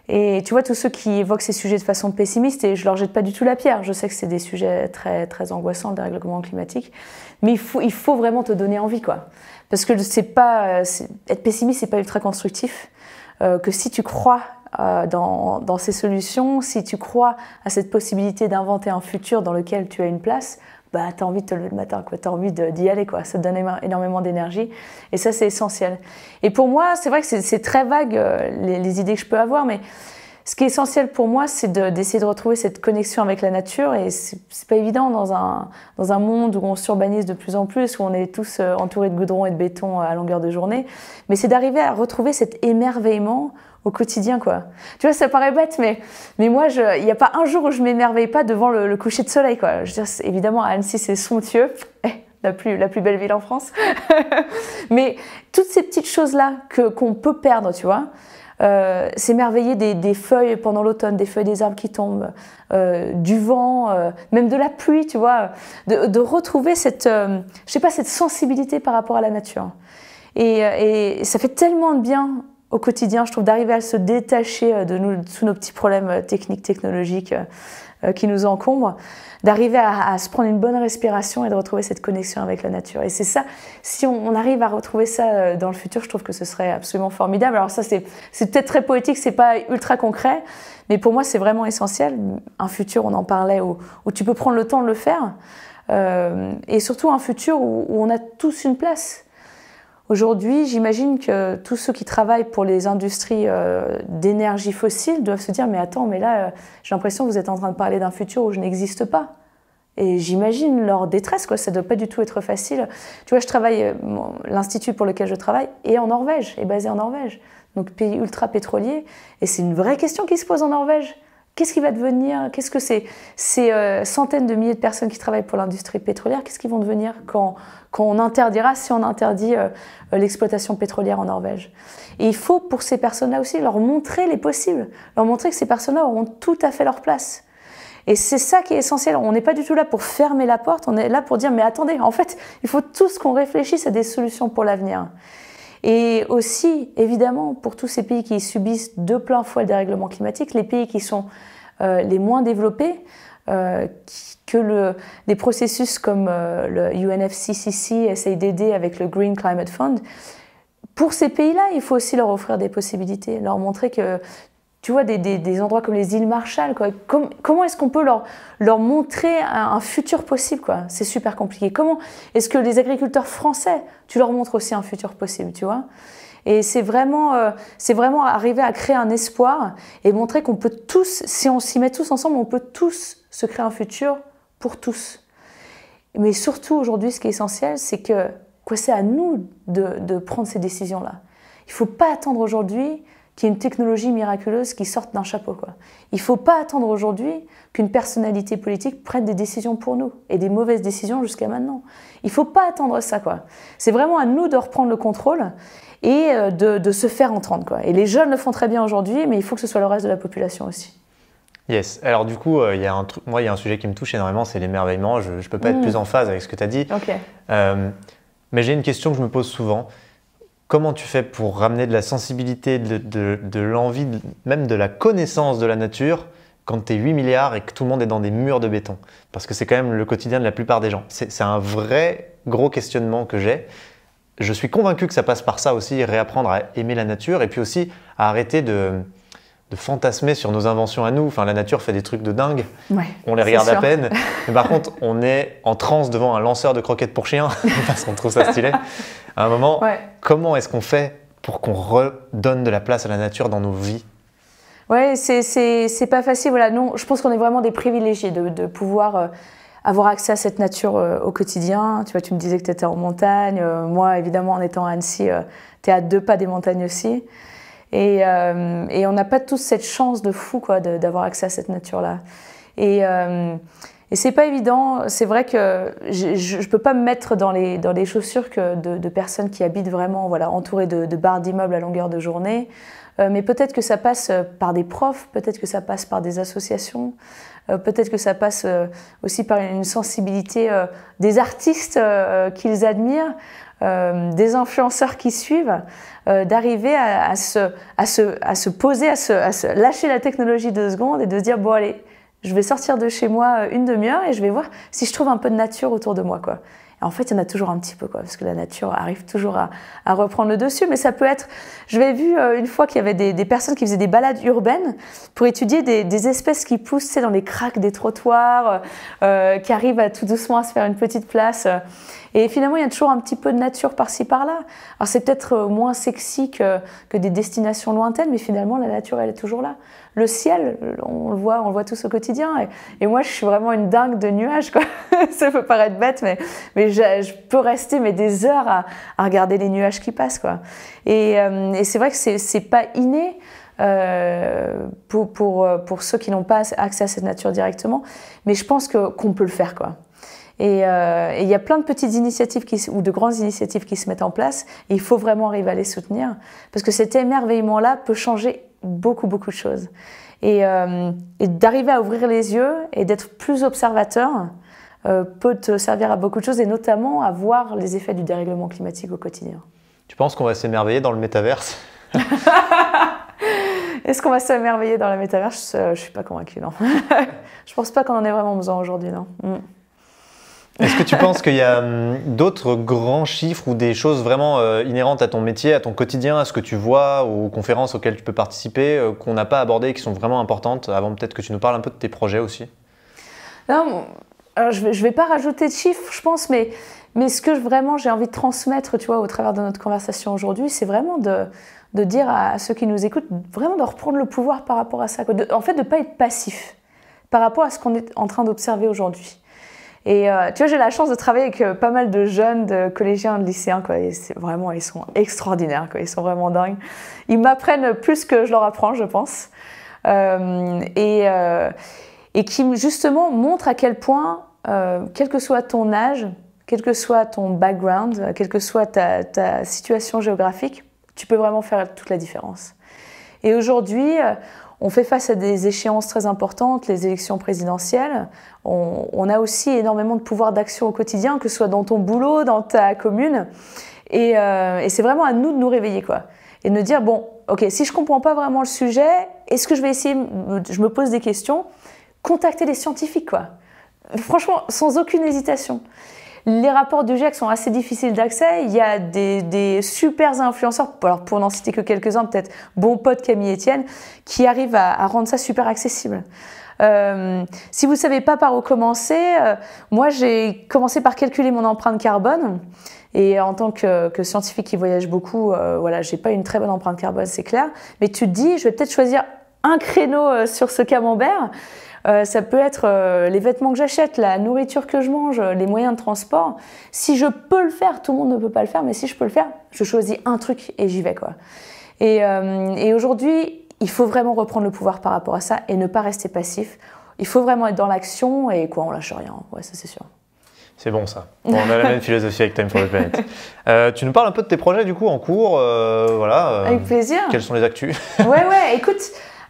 Et tu vois, tous ceux qui évoquent ces sujets de façon pessimiste, et je leur jette pas du tout la pierre, je sais que c'est des sujets très, très angoissants, le dérèglement climatique, mais il faut, il faut vraiment te donner envie, quoi. Parce que c'est pas, être pessimiste, c'est pas ultra constructif. Euh, que si tu crois euh, dans, dans ces solutions, si tu crois à cette possibilité d'inventer un futur dans lequel tu as une place, bah, tu as envie de te lever le matin, tu as envie d'y aller, quoi. ça te donne énormément d'énergie. Et ça, c'est essentiel. Et pour moi, c'est vrai que c'est très vague euh, les, idées que je peux avoir, mais ce qui est essentiel pour moi, c'est d'essayer de, retrouver cette connexion avec la nature. Et c'est pas évident dans un, dans un monde où on s'urbanise de plus en plus, où on est tous euh, entourés de goudron et de béton euh, à longueur de journée. Mais c'est d'arriver à retrouver cet émerveillement au quotidien, quoi. Tu vois, ça paraît bête, mais, mais moi, il n'y a pas un jour où je m'émerveille pas devant le, coucher de soleil, quoi. Je veux dire, évidemment, Annecy, c'est somptueux. <laughs> Eh, la plus, la plus belle ville en France. <laughs> mais toutes ces petites choses-là que qu'on peut perdre, tu vois, euh, s'émerveiller des, des, feuilles pendant l'automne, des feuilles des arbres qui tombent, euh, du vent, euh, même de la pluie, tu vois, de, retrouver cette, je sais pas, cette sensibilité par rapport à la nature. Et, et ça fait tellement de bien au quotidien, je trouve d'arriver à se détacher euh, de, nous, de tous nos petits problèmes euh, techniques, technologiques euh, qui nous encombrent, d'arriver à, se prendre une bonne respiration et de retrouver cette connexion avec la nature. Et c'est ça, si on, arrive à retrouver ça dans le futur, je trouve que ce serait absolument formidable. Alors ça, c'est peut-être très poétique, c'est pas ultra concret, mais pour moi, c'est vraiment essentiel. Un futur, on en parlait, où, tu peux prendre le temps de le faire, et surtout un futur où on a tous une place. Aujourd'hui, j'imagine que tous ceux qui travaillent pour les industries euh, d'énergie fossile doivent se dire, mais attends, mais là, euh, j'ai l'impression que vous êtes en train de parler d'un futur où je n'existe pas. Et j'imagine leur détresse, quoi. Ça doit pas du tout être facile. Tu vois, je travaille, euh, l'institut pour lequel je travaille est en Norvège, est basé en Norvège. Donc, pays ultra pétrolier. Et c'est une vraie question qui se pose en Norvège. Qu'est-ce qui va devenir Qu'est-ce que ces, ces euh, centaines de milliers de personnes qui travaillent pour l'industrie pétrolière, qu'est-ce qu'ils vont devenir quand, quand, on interdira, si on interdit euh, euh, l'exploitation pétrolière en Norvège Et il faut, pour ces personnes-là aussi, leur montrer les possibles, leur montrer que ces personnes-là auront tout à fait leur place. Et c'est ça qui est essentiel. On n'est pas du tout là pour fermer la porte, on est là pour dire, mais attendez, en fait, il faut tous qu'on réfléchisse à des solutions pour l'avenir. Et aussi, évidemment, pour tous ces pays qui subissent de plein fouet le dérèglement climatique, les pays qui sont euh, les moins développés, euh, que le, des processus comme euh, le UNFCCC essayent d'aider avec le Green Climate Fund, pour ces pays-là, il faut aussi leur offrir des possibilités, leur montrer que tu vois, des, des, endroits comme les îles Marshall. Quoi. comment est-ce qu'on peut leur, leur montrer un, futur possible quoi C'est super compliqué. Comment est-ce que les agriculteurs français, tu leur montres aussi un futur possible, tu vois et c'est vraiment, euh, c'est vraiment arriver à créer un espoir et montrer qu'on peut tous, si on s'y met tous ensemble, on peut tous se créer un futur pour tous. Mais surtout aujourd'hui, ce qui est essentiel, c'est que quoi, c'est à nous de, de prendre ces décisions-là. Il ne faut pas attendre aujourd'hui qu'il y une technologie miraculeuse qui sorte d'un chapeau. Quoi. Il ne faut pas attendre aujourd'hui qu'une personnalité politique prenne des décisions pour nous, et des mauvaises décisions jusqu'à maintenant. Il ne faut pas attendre ça. Quoi. C'est vraiment à nous de reprendre le contrôle et euh, de, se faire entendre. Quoi. Et les jeunes le font très bien aujourd'hui, mais il faut que ce soit le reste de la population aussi. Yes. Alors du coup, euh, un moi, il y a un sujet qui me touche énormément, c'est l'émerveillement. Je ne peux pas être mm. plus en phase avec ce que tu as dit. Ok. Euh, mais j'ai une question que je me pose souvent. Comment tu fais pour ramener de la sensibilité, de, l'envie, même de la connaissance de la nature quand tu es 8 milliards et que tout le monde est dans des murs de béton Parce que c'est quand même le quotidien de la plupart des gens. C'est un vrai gros questionnement que j'ai. Je suis convaincu que ça passe par ça aussi, réapprendre à aimer la nature et puis aussi à arrêter de, de fantasmer sur nos inventions à nous. Enfin, la nature fait des trucs de dingue. on les regarde à peine. <laughs> Mais par contre, on est en transe devant un lanceur de croquettes pour chiens <laughs> parce qu'on trouve ça stylé. À un moment, comment est-ce qu'on fait pour qu'on redonne de la place à la nature dans nos vies Ouais, c'est pas facile. Voilà, non, je pense qu'on est vraiment des privilégiés de, pouvoir. Euh, avoir accès à cette nature euh, au quotidien. Tu vois, tu me disais que tu étais en montagne. Euh, moi, évidemment, en étant à Annecy, tu es à deux pas des montagnes aussi. Et, euh, et on n'a pas tous cette chance de fou quoi, d'avoir accès à cette nature-là. Et, euh, et c'est pas évident. C'est vrai que je ne peux pas me mettre dans les, dans les chaussures de, personnes qui habitent vraiment voilà, entourées de, barres d'immeubles à longueur de journée. Euh, mais peut-être que ça passe euh, par des profs, peut-être que ça passe par des associations, peut-être que ça passe aussi par une sensibilité des artistes qu'ils admirent, des influenceurs qui suivent. Euh, d'arriver à, se, à, se, à, se, poser, à se, lâcher la technologie deux secondes et de se dire, bon allez, je vais sortir de chez moi euh, une demi-heure et je vais voir si je trouve un peu de nature autour de moi, quoi. en fait, il y en a toujours un petit peu, quoi, parce que la nature arrive toujours à, reprendre le dessus. Mais ça peut être, je l'ai vu euh, une fois qu'il y avait des, personnes qui faisaient des balades urbaines pour étudier des, espèces qui poussaient dans les craques des trottoirs, qui arrivent à, tout doucement à se faire une petite place. Et finalement, il y a toujours un petit peu de nature par-ci par-là. Alors c'est peut-être euh, moins sexy que, que des destinations lointaines, mais finalement, la nature, elle est toujours là. Le ciel, on le voit, on le voit tous au quotidien. Et, moi, je suis vraiment une dingue de nuages. Quoi. <laughs> Ça peut paraître bête, mais, mais je, peux rester mais des heures à, regarder les nuages qui passent. Quoi. Et, euh, c'est vrai que c'est pas inné. Euh, pour, pour, ceux qui n'ont pas accès à cette nature directement. Mais je pense qu'on peut le faire, quoi. Euh, et il y a plein de petites initiatives ou de grandes initiatives qui se mettent en place. Et il faut vraiment arriver à les soutenir parce que cet émerveillement-là peut changer beaucoup, beaucoup de choses. Et, euh, d'arriver à ouvrir les yeux et d'être plus observateur euh, peut te servir à beaucoup de choses et notamment à voir les effets du dérèglement climatique au quotidien. Tu penses qu'on va s'émerveiller dans le métaverse <laughs> Est-ce qu'on va s'émerveiller dans la métaverse Je ne suis pas convaincue, non. <laughs> je pense pas qu'on en ait vraiment besoin aujourd'hui, non. Mm. Est-ce que tu penses qu'il y a hum, d'autres grands chiffres ou des choses vraiment euh, inhérentes à ton métier, à ton quotidien, à ce que tu vois, aux conférences auxquelles tu peux participer, euh, qu'on n'a pas abordées et qui sont vraiment importantes Avant peut-être que tu nous parles un peu de tes projets aussi. Non, je ne vais, pas rajouter de chiffres, je pense, mais, ce que vraiment j'ai envie de transmettre, tu vois, au travers de notre conversation aujourd'hui, c'est vraiment de, dire à, ceux qui nous écoutent, vraiment de reprendre le pouvoir par rapport à ça. en fait, de ne pas être passif par rapport à ce qu'on est en train d'observer aujourd'hui. Et euh, tu vois, j'ai la chance de travailler avec euh, pas mal de jeunes, de collégiens, de lycéens, quoi. vraiment, ils sont extraordinaires, quoi. Ils sont vraiment dingues. Ils m'apprennent plus que je leur apprends, je pense. Euh, et, et qui, justement, montrent à quel point, quel que soit ton âge, quel que soit ton background, quelle que soit ta, ta situation géographique, tu peux vraiment faire toute la différence. Et aujourd'hui, on fait face à des échéances très importantes, les élections présidentielles. On, a aussi énormément de pouvoir d'action au quotidien, que ce soit dans ton boulot, dans ta commune. Euh, et, c'est vraiment à nous de nous réveiller, quoi. Et de nous dire, bon, ok, si je comprends pas vraiment le sujet, est-ce que je vais essayer, je me pose des questions, contacter les scientifiques, quoi. Franchement, sans aucune hésitation. Les rapports du GIEC sont assez difficiles d'accès. Il y a des, des super influenceurs, pour n'en citer que quelques-uns, peut-être bon pote Camille Etienne, qui arrivent à, rendre ça super accessible. Euh, si vous ne savez pas par où commencer, euh, moi j'ai commencé par calculer mon empreinte carbone. Et en tant que, scientifique qui voyage beaucoup, euh, voilà, j'ai pas une très bonne empreinte carbone, c'est clair. Mais tu te dis, je vais peut-être choisir un créneau euh, sur ce camembert euh, ça peut être euh, les vêtements que j'achète, la nourriture que je mange, euh, les moyens de transport. Si je peux le faire, tout le monde ne peut pas le faire, mais si je peux le faire, je choisis un truc et j'y vais quoi. Et, aujourd'hui, il faut vraiment reprendre le pouvoir par rapport à ça et ne pas rester passif. Il faut vraiment être dans l'action et quoi, on lâche rien. Ouais, ça c'est sûr. C'est bon ça. on a la même <laughs> philosophie avec Time for the Planet. tu nous parles un peu de tes projets du coup en cours, voilà. avec plaisir. Quelles sont les actus Ouais ouais. Écoute,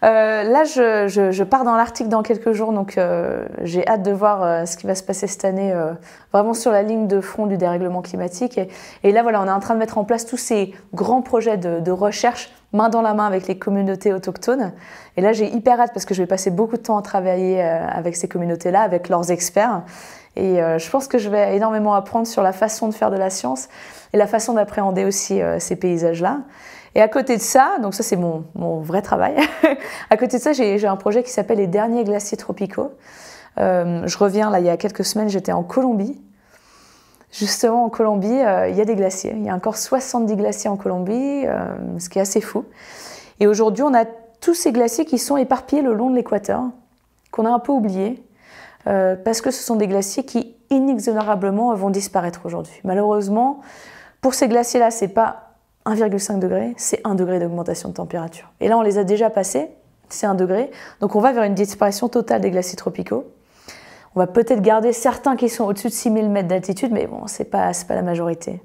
euh, là, je, pars dans l'Arctique dans quelques jours, donc euh, j'ai hâte de voir euh, ce qui va se passer cette année, euh, vraiment sur la ligne de front du dérèglement climatique. Et, là, voilà, on est en train de mettre en place tous ces grands projets de, de recherche main dans la main avec les communautés autochtones. Et là, j'ai hyper hâte parce que je vais passer beaucoup de temps à travailler avec ces communautés-là, avec leurs experts. Et je pense que je vais énormément apprendre sur la façon de faire de la science et la façon d'appréhender aussi ces paysages-là. Et à côté de ça, donc ça c'est mon, mon, vrai travail, <laughs> à côté de ça j'ai un projet qui s'appelle Les Derniers Glaciers Tropicaux. Euh, je reviens là, il y a quelques semaines j'étais en Colombie. Justement en Colombie, euh, il y a des glaciers. Il y a encore 70 glaciers en Colombie, euh, ce qui est assez fou. Et aujourd'hui on a tous ces glaciers qui sont éparpillés le long de l'équateur, qu'on a un peu oubliés, parce que ce sont des glaciers qui inexorablement vont disparaître aujourd'hui. Malheureusement, pour ces glaciers-là, c'est pas 1,5 degré, c'est 1 degré d'augmentation de température. Et là, on les a déjà passés, c'est 1 degré. Donc on va vers une disparition totale des glaciers tropicaux. On va peut-être garder certains qui sont au-dessus de 6000 mètres d'altitude, mais bon, c'est pas, pas la majorité.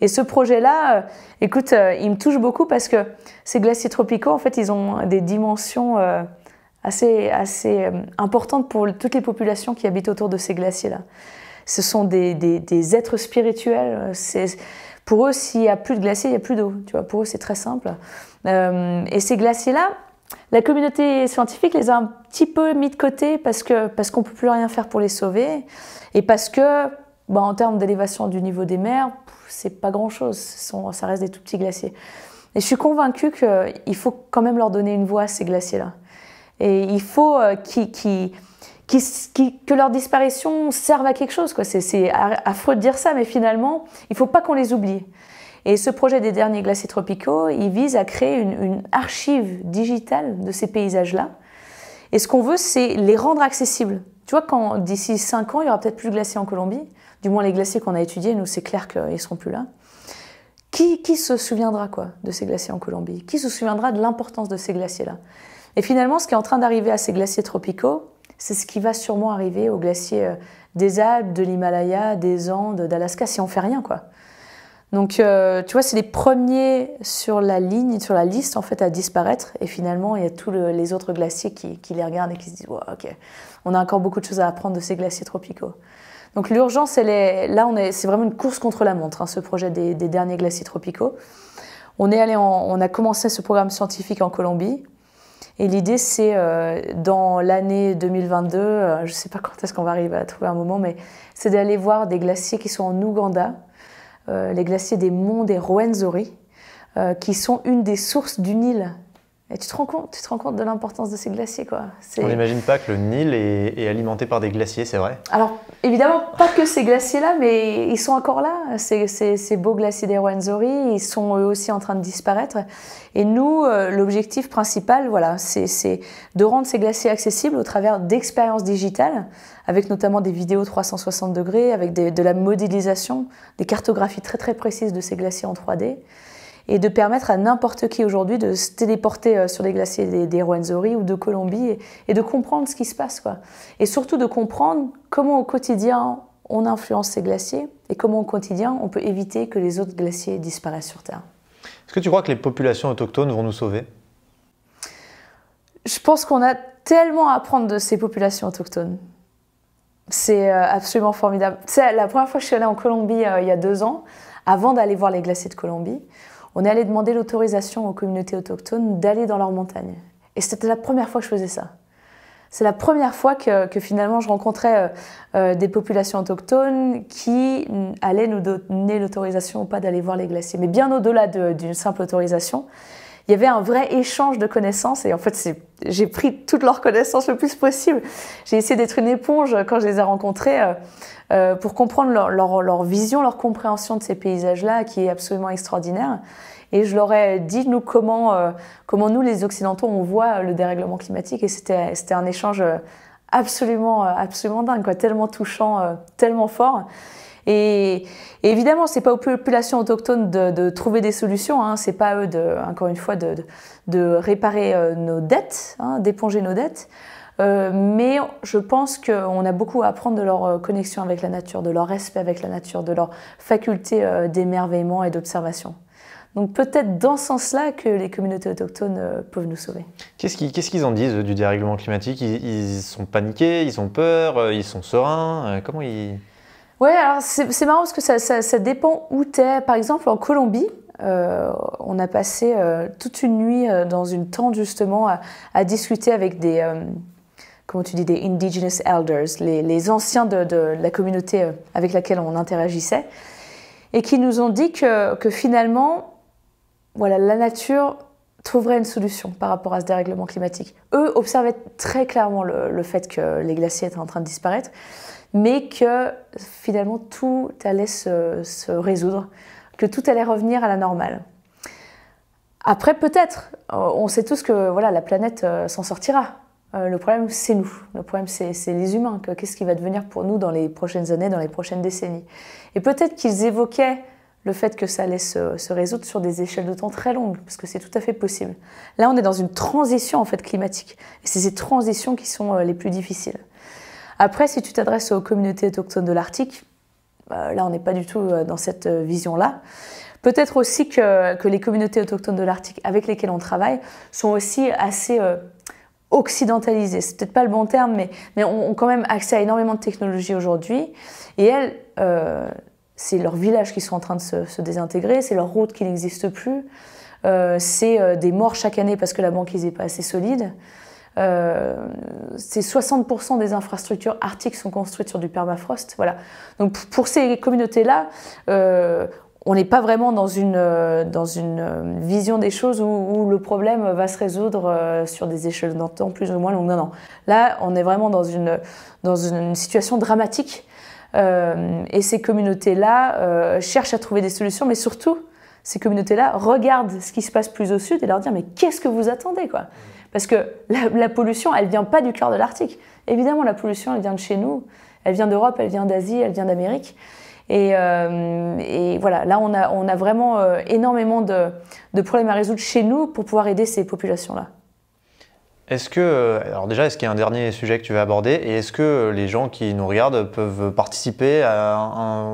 Et ce projet-là, euh, écoute, euh, il me touche beaucoup parce que ces glaciers tropicaux, en fait, ils ont des dimensions euh, assez, assez importantes pour toutes les populations qui habitent autour de ces glaciers-là. Ce sont des, êtres spirituels. Pour eux, s'il n'y a plus de glaciers, il n'y a plus d'eau. Tu vois, pour eux, c'est très simple. Euh, et ces glaciers-là, la communauté scientifique les a un petit peu mis de côté parce que parce qu'on peut plus rien faire pour les sauver et parce que bah, en termes d'élévation du niveau des mers, c'est pas grand-chose. Ça reste des tout petits glaciers. Et je suis convaincue qu'il faut quand même leur donner une voix ces glaciers-là. Et il faut euh, qu'ils que leur disparition serve à quelque chose. C'est affreux de dire ça, mais finalement, il ne faut pas qu'on les oublie. Et ce projet des derniers glaciers tropicaux, il vise à créer une, archive digitale de ces paysages-là. Et ce qu'on veut, c'est les rendre accessibles. Tu vois, quand d'ici cinq ans, il y aura peut-être plus de glaciers en Colombie, du moins les glaciers qu'on a étudiés, nous, c'est clair qu'ils ne seront plus là. Qui, qui se souviendra quoi de ces glaciers en Colombie Qui se souviendra de l'importance de ces glaciers-là Et finalement, ce qui est en train d'arriver à ces glaciers tropicaux, c'est ce qui va sûrement arriver aux glaciers euh, des Alpes, de l'Himalaya, des Andes, d'Alaska, si on fait rien, quoi. Donc, euh, tu vois, c'est les premiers sur la ligne, sur la liste, en fait, à disparaître. Et finalement, il y a tous les autres glaciers qui, les regardent et qui se disent OK, on a encore beaucoup de choses à apprendre de ces glaciers tropicaux. Donc, l'urgence, là, c'est vraiment une course contre la montre, hein, ce projet des, derniers glaciers tropicaux. On, est allé on a commencé ce programme scientifique en Colombie. Et l'idée, c'est euh, dans l'année 2022, euh, je ne sais pas quand est-ce qu'on va arriver à trouver un moment, mais c'est d'aller voir des glaciers qui sont en Ouganda, euh, les glaciers des monts des Rwenzori, qui sont une des sources du Nil. Et tu te rends compte, tu te rends compte de l'importance de ces glaciers, quoi. On n'imagine pas que le Nil est, alimenté par des glaciers, c'est vrai. Alors évidemment, pas que ces glaciers-là, mais ils sont encore là. Ces, beaux glaciers des ils sont eux aussi en train de disparaître. Et nous, euh, l'objectif principal, voilà, c'est de rendre ces glaciers accessibles au travers d'expériences digitales, avec notamment des vidéos 360 degrés, avec de la modélisation, des cartographies très très précises de ces glaciers en 3D et de permettre à n'importe qui aujourd'hui de se téléporter euh, sur les glaciers des, Rwenzori ou de Colombie et, de comprendre ce qui se passe. Quoi. Et surtout de comprendre comment au quotidien on influence ces glaciers et comment au quotidien on peut éviter que les autres glaciers disparaissent sur Terre. Est-ce que tu crois que les populations autochtones vont nous sauver Je pense qu'on a tellement à apprendre de ces populations autochtones. C'est euh, absolument formidable. C'est la première fois que je suis allée en Colombie euh, il y a deux ans, avant d'aller voir les glaciers de Colombie on est allé demander l'autorisation aux communautés autochtones d'aller dans leurs montagnes. Et c'était la première fois que je faisais ça. C'est la première fois que, finalement je rencontrais euh, euh, des populations autochtones qui mm, allaient nous donner l'autorisation ou pas d'aller voir les glaciers. Mais bien au-delà d'une simple autorisation, il y avait un vrai échange de connaissances et en fait, j'ai pris toutes leurs connaissances le plus possible. J'ai essayé d'être une éponge quand je les ai rencontrés euh, euh, pour comprendre leur, vision, leur compréhension de ces paysages-là qui est absolument extraordinaire. Et je leur ai dit, nous, comment, euh, comment nous, les Occidentaux, on voit le dérèglement climatique. Et c'était un échange absolument, absolument dingue, tellement touchant, tellement fort. Et, évidemment, évidemment, c'est pas aux populations autochtones de, trouver des solutions, hein, c'est pas à eux, de, encore une fois, de, réparer euh, nos dettes, hein, d'éponger nos dettes. Euh, mais je pense qu'on a beaucoup à apprendre de leur euh, connexion avec la nature, de leur respect avec la nature, de leur faculté d'émerveillement et d'observation. Donc peut-être dans ce sens-là que les communautés autochtones peuvent nous sauver. Qu'est-ce qu'ils en disent du dérèglement climatique ils, ils, sont paniqués, ils ont peur, ils sont sereins Comment ils... Ouais, alors c'est marrant parce que ça, dépend où tu es. Par exemple, en Colombie, euh, on a passé euh, toute une nuit euh, dans une tente justement à, discuter avec des, comment tu dis, des indigenous elders, les, anciens de, la communauté avec laquelle on interagissait, et qui nous ont dit que, finalement, voilà, la nature trouverait une solution par rapport à ce dérèglement climatique. Eux observaient très clairement le fait que les glaciers étaient en train de disparaître mais que finalement tout allait se, résoudre, que tout allait revenir à la normale. Après, peut-être, euh, on sait tous que voilà, la planète euh, s'en sortira. Euh, le problème, c'est nous. Le problème, c'est les humains. Qu'est-ce qui va devenir pour nous dans les prochaines années, dans les prochaines décennies Et peut-être qu'ils évoquaient le fait que ça allait se, résoudre sur des échelles de temps très longues, parce que c'est tout à fait possible. Là, on est dans une transition en fait climatique, et c'est ces transitions qui sont les plus difficiles. Après, si tu t'adresses aux communautés autochtones de l'Arctique, bah, là, on n'est pas du tout euh, dans cette euh, vision-là. Peut-être aussi que, les communautés autochtones de l'Arctique avec lesquelles on travaille sont aussi assez euh, occidentalisées. C'est peut-être pas le bon terme, mais, mais ont, quand même accès à énormément de technologies aujourd'hui. Et elles, c'est leurs villages qui sont en train de se, désintégrer, c'est leurs routes qui n'existent plus, c'est des morts chaque année parce que la banquise n'est pas assez solide. Euh, c'est 60% des infrastructures arctiques sont construites sur du permafrost. Voilà. Donc pour ces communautés-là, euh, on n'est pas vraiment dans une, euh, dans une vision des choses où, le problème va se résoudre sur des échelles d'entente plus ou moins longues. Non, non. Là, on est vraiment dans une, dans une situation dramatique. et ces communautés-là cherchent à trouver des solutions, mais surtout, ces communautés-là regardent ce qui se passe plus au sud et leur dire mais qu'est-ce que vous attendez quoi parce que la, pollution, elle vient pas du cœur de l'Arctique. Évidemment, la pollution, elle vient de chez nous, elle vient d'Europe, elle vient d'Asie, elle vient d'Amérique. Et, euh, voilà, là, on a, vraiment euh, énormément de, problèmes à résoudre chez nous pour pouvoir aider ces populations-là. Est-ce que, euh, alors déjà, est-ce qu'il y a un dernier sujet que tu veux aborder Et est-ce que les gens qui nous regardent peuvent participer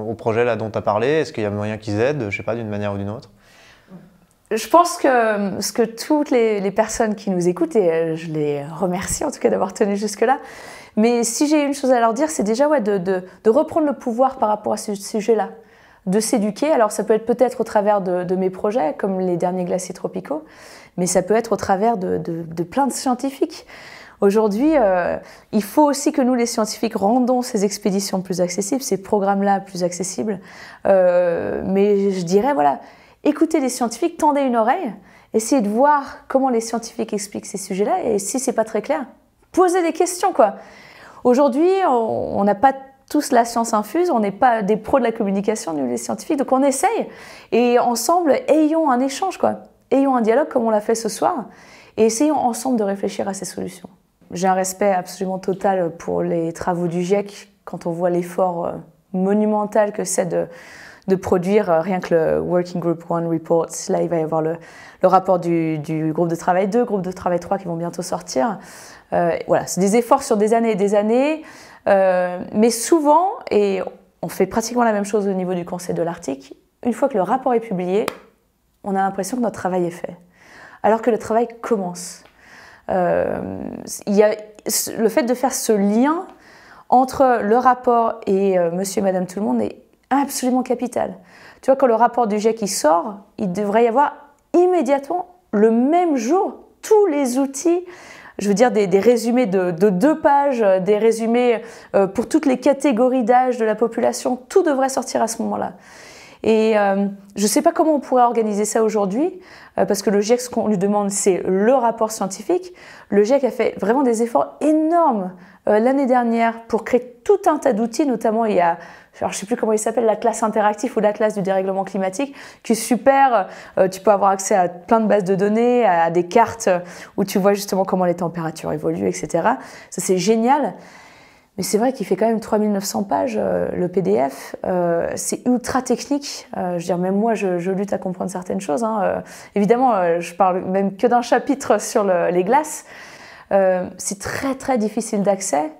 au projet là dont tu as parlé Est-ce qu'il y a moyen qu'ils aident, je ne sais pas, d'une manière ou d'une autre je pense que ce que toutes les, personnes qui nous écoutent, et euh, je les remercie en tout cas d'avoir tenu jusque-là, mais si j'ai une chose à leur dire, c'est déjà ouais, de, reprendre le pouvoir par rapport à ce sujet-là, de s'éduquer. Alors ça peut être peut-être au travers de, mes projets, comme les derniers glaciers tropicaux, mais ça peut être au travers de, plein de scientifiques. Aujourd'hui, euh, il faut aussi que nous, les scientifiques, rendons ces expéditions plus accessibles, ces programmes-là plus accessibles. Euh, mais je dirais, voilà, écoutez les scientifiques, tendez une oreille, essayez de voir comment les scientifiques expliquent ces sujets-là et si c'est pas très clair, posez des questions quoi. Aujourd'hui, on n'a pas tous la science infuse, on n'est pas des pros de la communication, nous les scientifiques, donc on essaye et ensemble ayons un échange quoi, ayons un dialogue comme on l'a fait ce soir et essayons ensemble de réfléchir à ces solutions. J'ai un respect absolument total pour les travaux du GIEC quand on voit l'effort euh, monumental que c'est de de produire euh, rien que le Working Group 1 Report. Là, il va y avoir le, rapport du, groupe de travail 2, groupe de travail 3 qui vont bientôt sortir. Euh, voilà, c'est des efforts sur des années et des années, euh, mais souvent, et on fait pratiquement la même chose au niveau du Conseil de l'Arctique, une fois que le rapport est publié, on a l'impression que notre travail est fait, alors que le travail commence. Il y a, le fait de faire ce lien entre le rapport et monsieur et madame tout le monde est absolument capital. Tu vois, quand le rapport du GIEC il sort, il devrait y avoir immédiatement, le même jour, tous les outils, je veux dire des, résumés de, deux pages, euh, des résumés euh, pour toutes les catégories d'âge de la population, tout devrait sortir à ce moment-là. Et euh, je ne sais pas comment on pourrait organiser ça aujourd'hui, parce que le GIEC, ce qu'on lui demande, c'est le rapport scientifique. Le GIEC a fait vraiment des efforts énormes l'année dernière pour créer tout un tas d'outils, notamment il y a alors je sais plus comment il s'appelle, l'atlas interactif ou l'atlas du dérèglement climatique, qui est super. Euh, tu peux avoir accès à plein de bases de données, à, des cartes euh, où tu vois justement comment les températures évoluent, etc. Ça, c'est génial. Mais c'est vrai qu'il fait quand même 3900 pages, euh, le PDF. c'est ultra technique. je veux dire, même moi, je, lutte à comprendre certaines choses. Hein. évidemment, je parle même que d'un chapitre sur les glaces. c'est très, très difficile d'accès.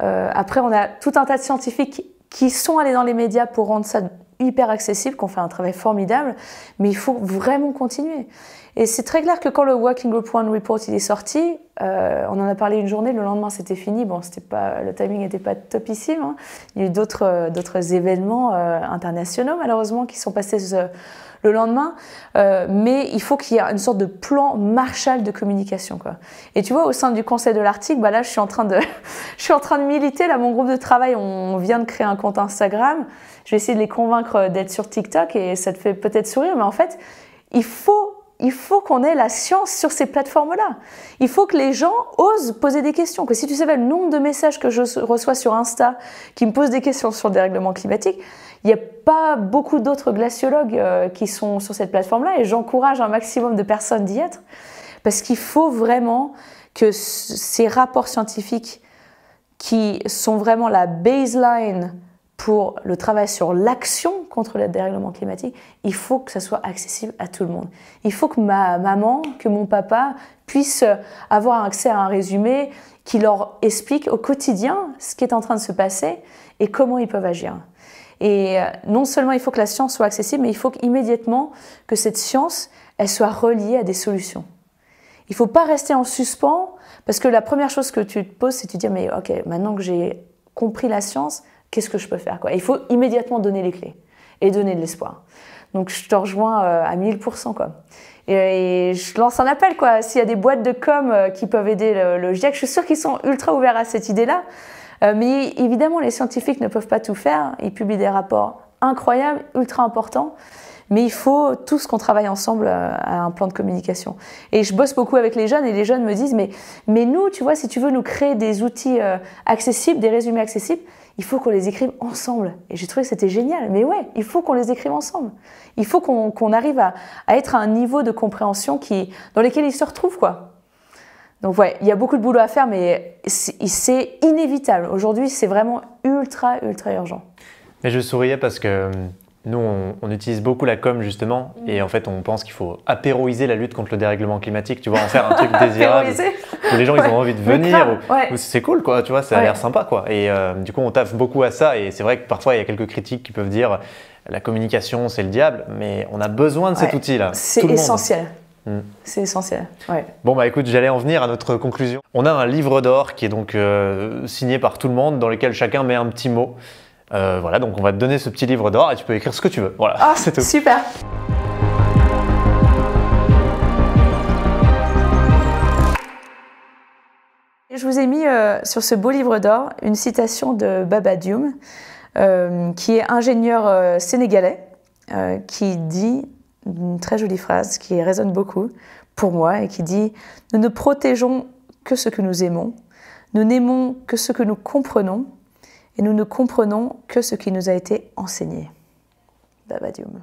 après, on a tout un tas de scientifiques qui sont allés dans les médias pour rendre ça hyper accessible, qu'on fait un travail formidable, mais il faut vraiment continuer. Et c'est très clair que quand le Working Group One Report il est sorti, euh, on en a parlé une journée, le lendemain c'était fini. Bon, c'était pas, le timing n'était pas topissime. Hein. Il y a eu d'autres, euh, d'autres événements euh, internationaux malheureusement qui sont passés le lendemain. Euh, mais il faut qu'il y ait une sorte de plan Marshall de communication. Et tu vois, au sein du conseil de l'Arctique, bah là, je suis en train de, <laughs> je suis en train de militer. Là, mon groupe de travail, on vient de créer un compte Instagram. Je vais essayer de les convaincre euh, d'être sur TikTok et ça te fait peut-être sourire, mais en fait, il faut qu'on ait la science sur ces plateformes-là. Il faut que les gens osent poser des questions. Que si tu savais le nombre de messages que je reçois sur Insta qui me posent des questions sur le dérèglement climatique, il n'y a pas beaucoup d'autres glaciologues euh, qui sont sur cette plateforme-là et j'encourage un maximum de personnes d'y être parce qu'il faut vraiment que ces rapports scientifiques qui sont vraiment la baseline pour le travail sur l'action contre le dérèglement climatique, il faut que ça soit accessible à tout le monde. Il faut que ma maman, que mon papa puissent avoir accès à un résumé qui leur explique au quotidien ce qui est en train de se passer et comment ils peuvent agir. Et euh, non seulement il faut que la science soit accessible, mais il faut immédiatement que cette science, elle soit reliée à des solutions. Il ne faut pas rester en suspens, parce que la première chose que tu te poses, c'est de te dire, mais ok, maintenant que j'ai compris la science, qu'est-ce que je peux faire Il faut immédiatement donner les clés et donner de l'espoir. Donc je te rejoins euh, à 1000%. Quoi. Et, je lance un appel, quoi. S'il y a des boîtes de com euh, qui peuvent aider le, GIEC, je suis sûre qu'ils sont ultra ouverts à cette idée-là. Euh, mais évidemment, les scientifiques ne peuvent pas tout faire. Ils publient des rapports incroyables, ultra importants. Mais il faut tous qu'on travaille ensemble euh, à un plan de communication. Et je bosse beaucoup avec les jeunes et les jeunes me disent mais, nous, tu vois, si tu veux nous créer des outils euh, accessibles, des résumés accessibles, il faut qu'on les écrive ensemble. Et j'ai trouvé que c'était génial. Mais ouais, il faut qu'on les écrive ensemble. Il faut qu'on arrive à, être à un niveau de compréhension qui, dans lequel ils se retrouvent, quoi. Donc ouais, il y a beaucoup de boulot à faire, mais c'est inévitable. Aujourd'hui, c'est vraiment ultra, ultra urgent. Mais je souriais parce que euh, nous, on, utilise beaucoup la com justement, mm. et en fait, on pense qu'il faut apéroiser la lutte contre le dérèglement climatique, tu vois, en faire un truc <laughs> désirable. où les gens, ils ont envie de venir, c'est cool, quoi, tu vois, ça a l'air sympa, quoi. Et euh, du coup, on taffe beaucoup à ça, et c'est vrai que parfois, il y a quelques critiques qui peuvent dire la communication, c'est le diable, mais on a besoin de cet outil-là. C'est essentiel. Mm. C'est essentiel. Bon, bah écoute, j'allais en venir à notre conclusion. On a un livre d'or qui est donc euh, signé par tout le monde, dans lequel chacun met un petit mot. Euh, voilà, donc on va te donner ce petit livre d'or et tu peux écrire ce que tu veux. Voilà, ah, c'est tout. Super. Je vous ai mis euh, sur ce beau livre d'or une citation de Baba Dioum, qui est ingénieur sénégalais, qui dit une très jolie phrase qui résonne beaucoup pour moi et qui dit Nous ne protégeons que ce que nous aimons, nous n'aimons que ce que nous comprenons, et nous ne comprenons que ce qui nous a été enseigné. babadium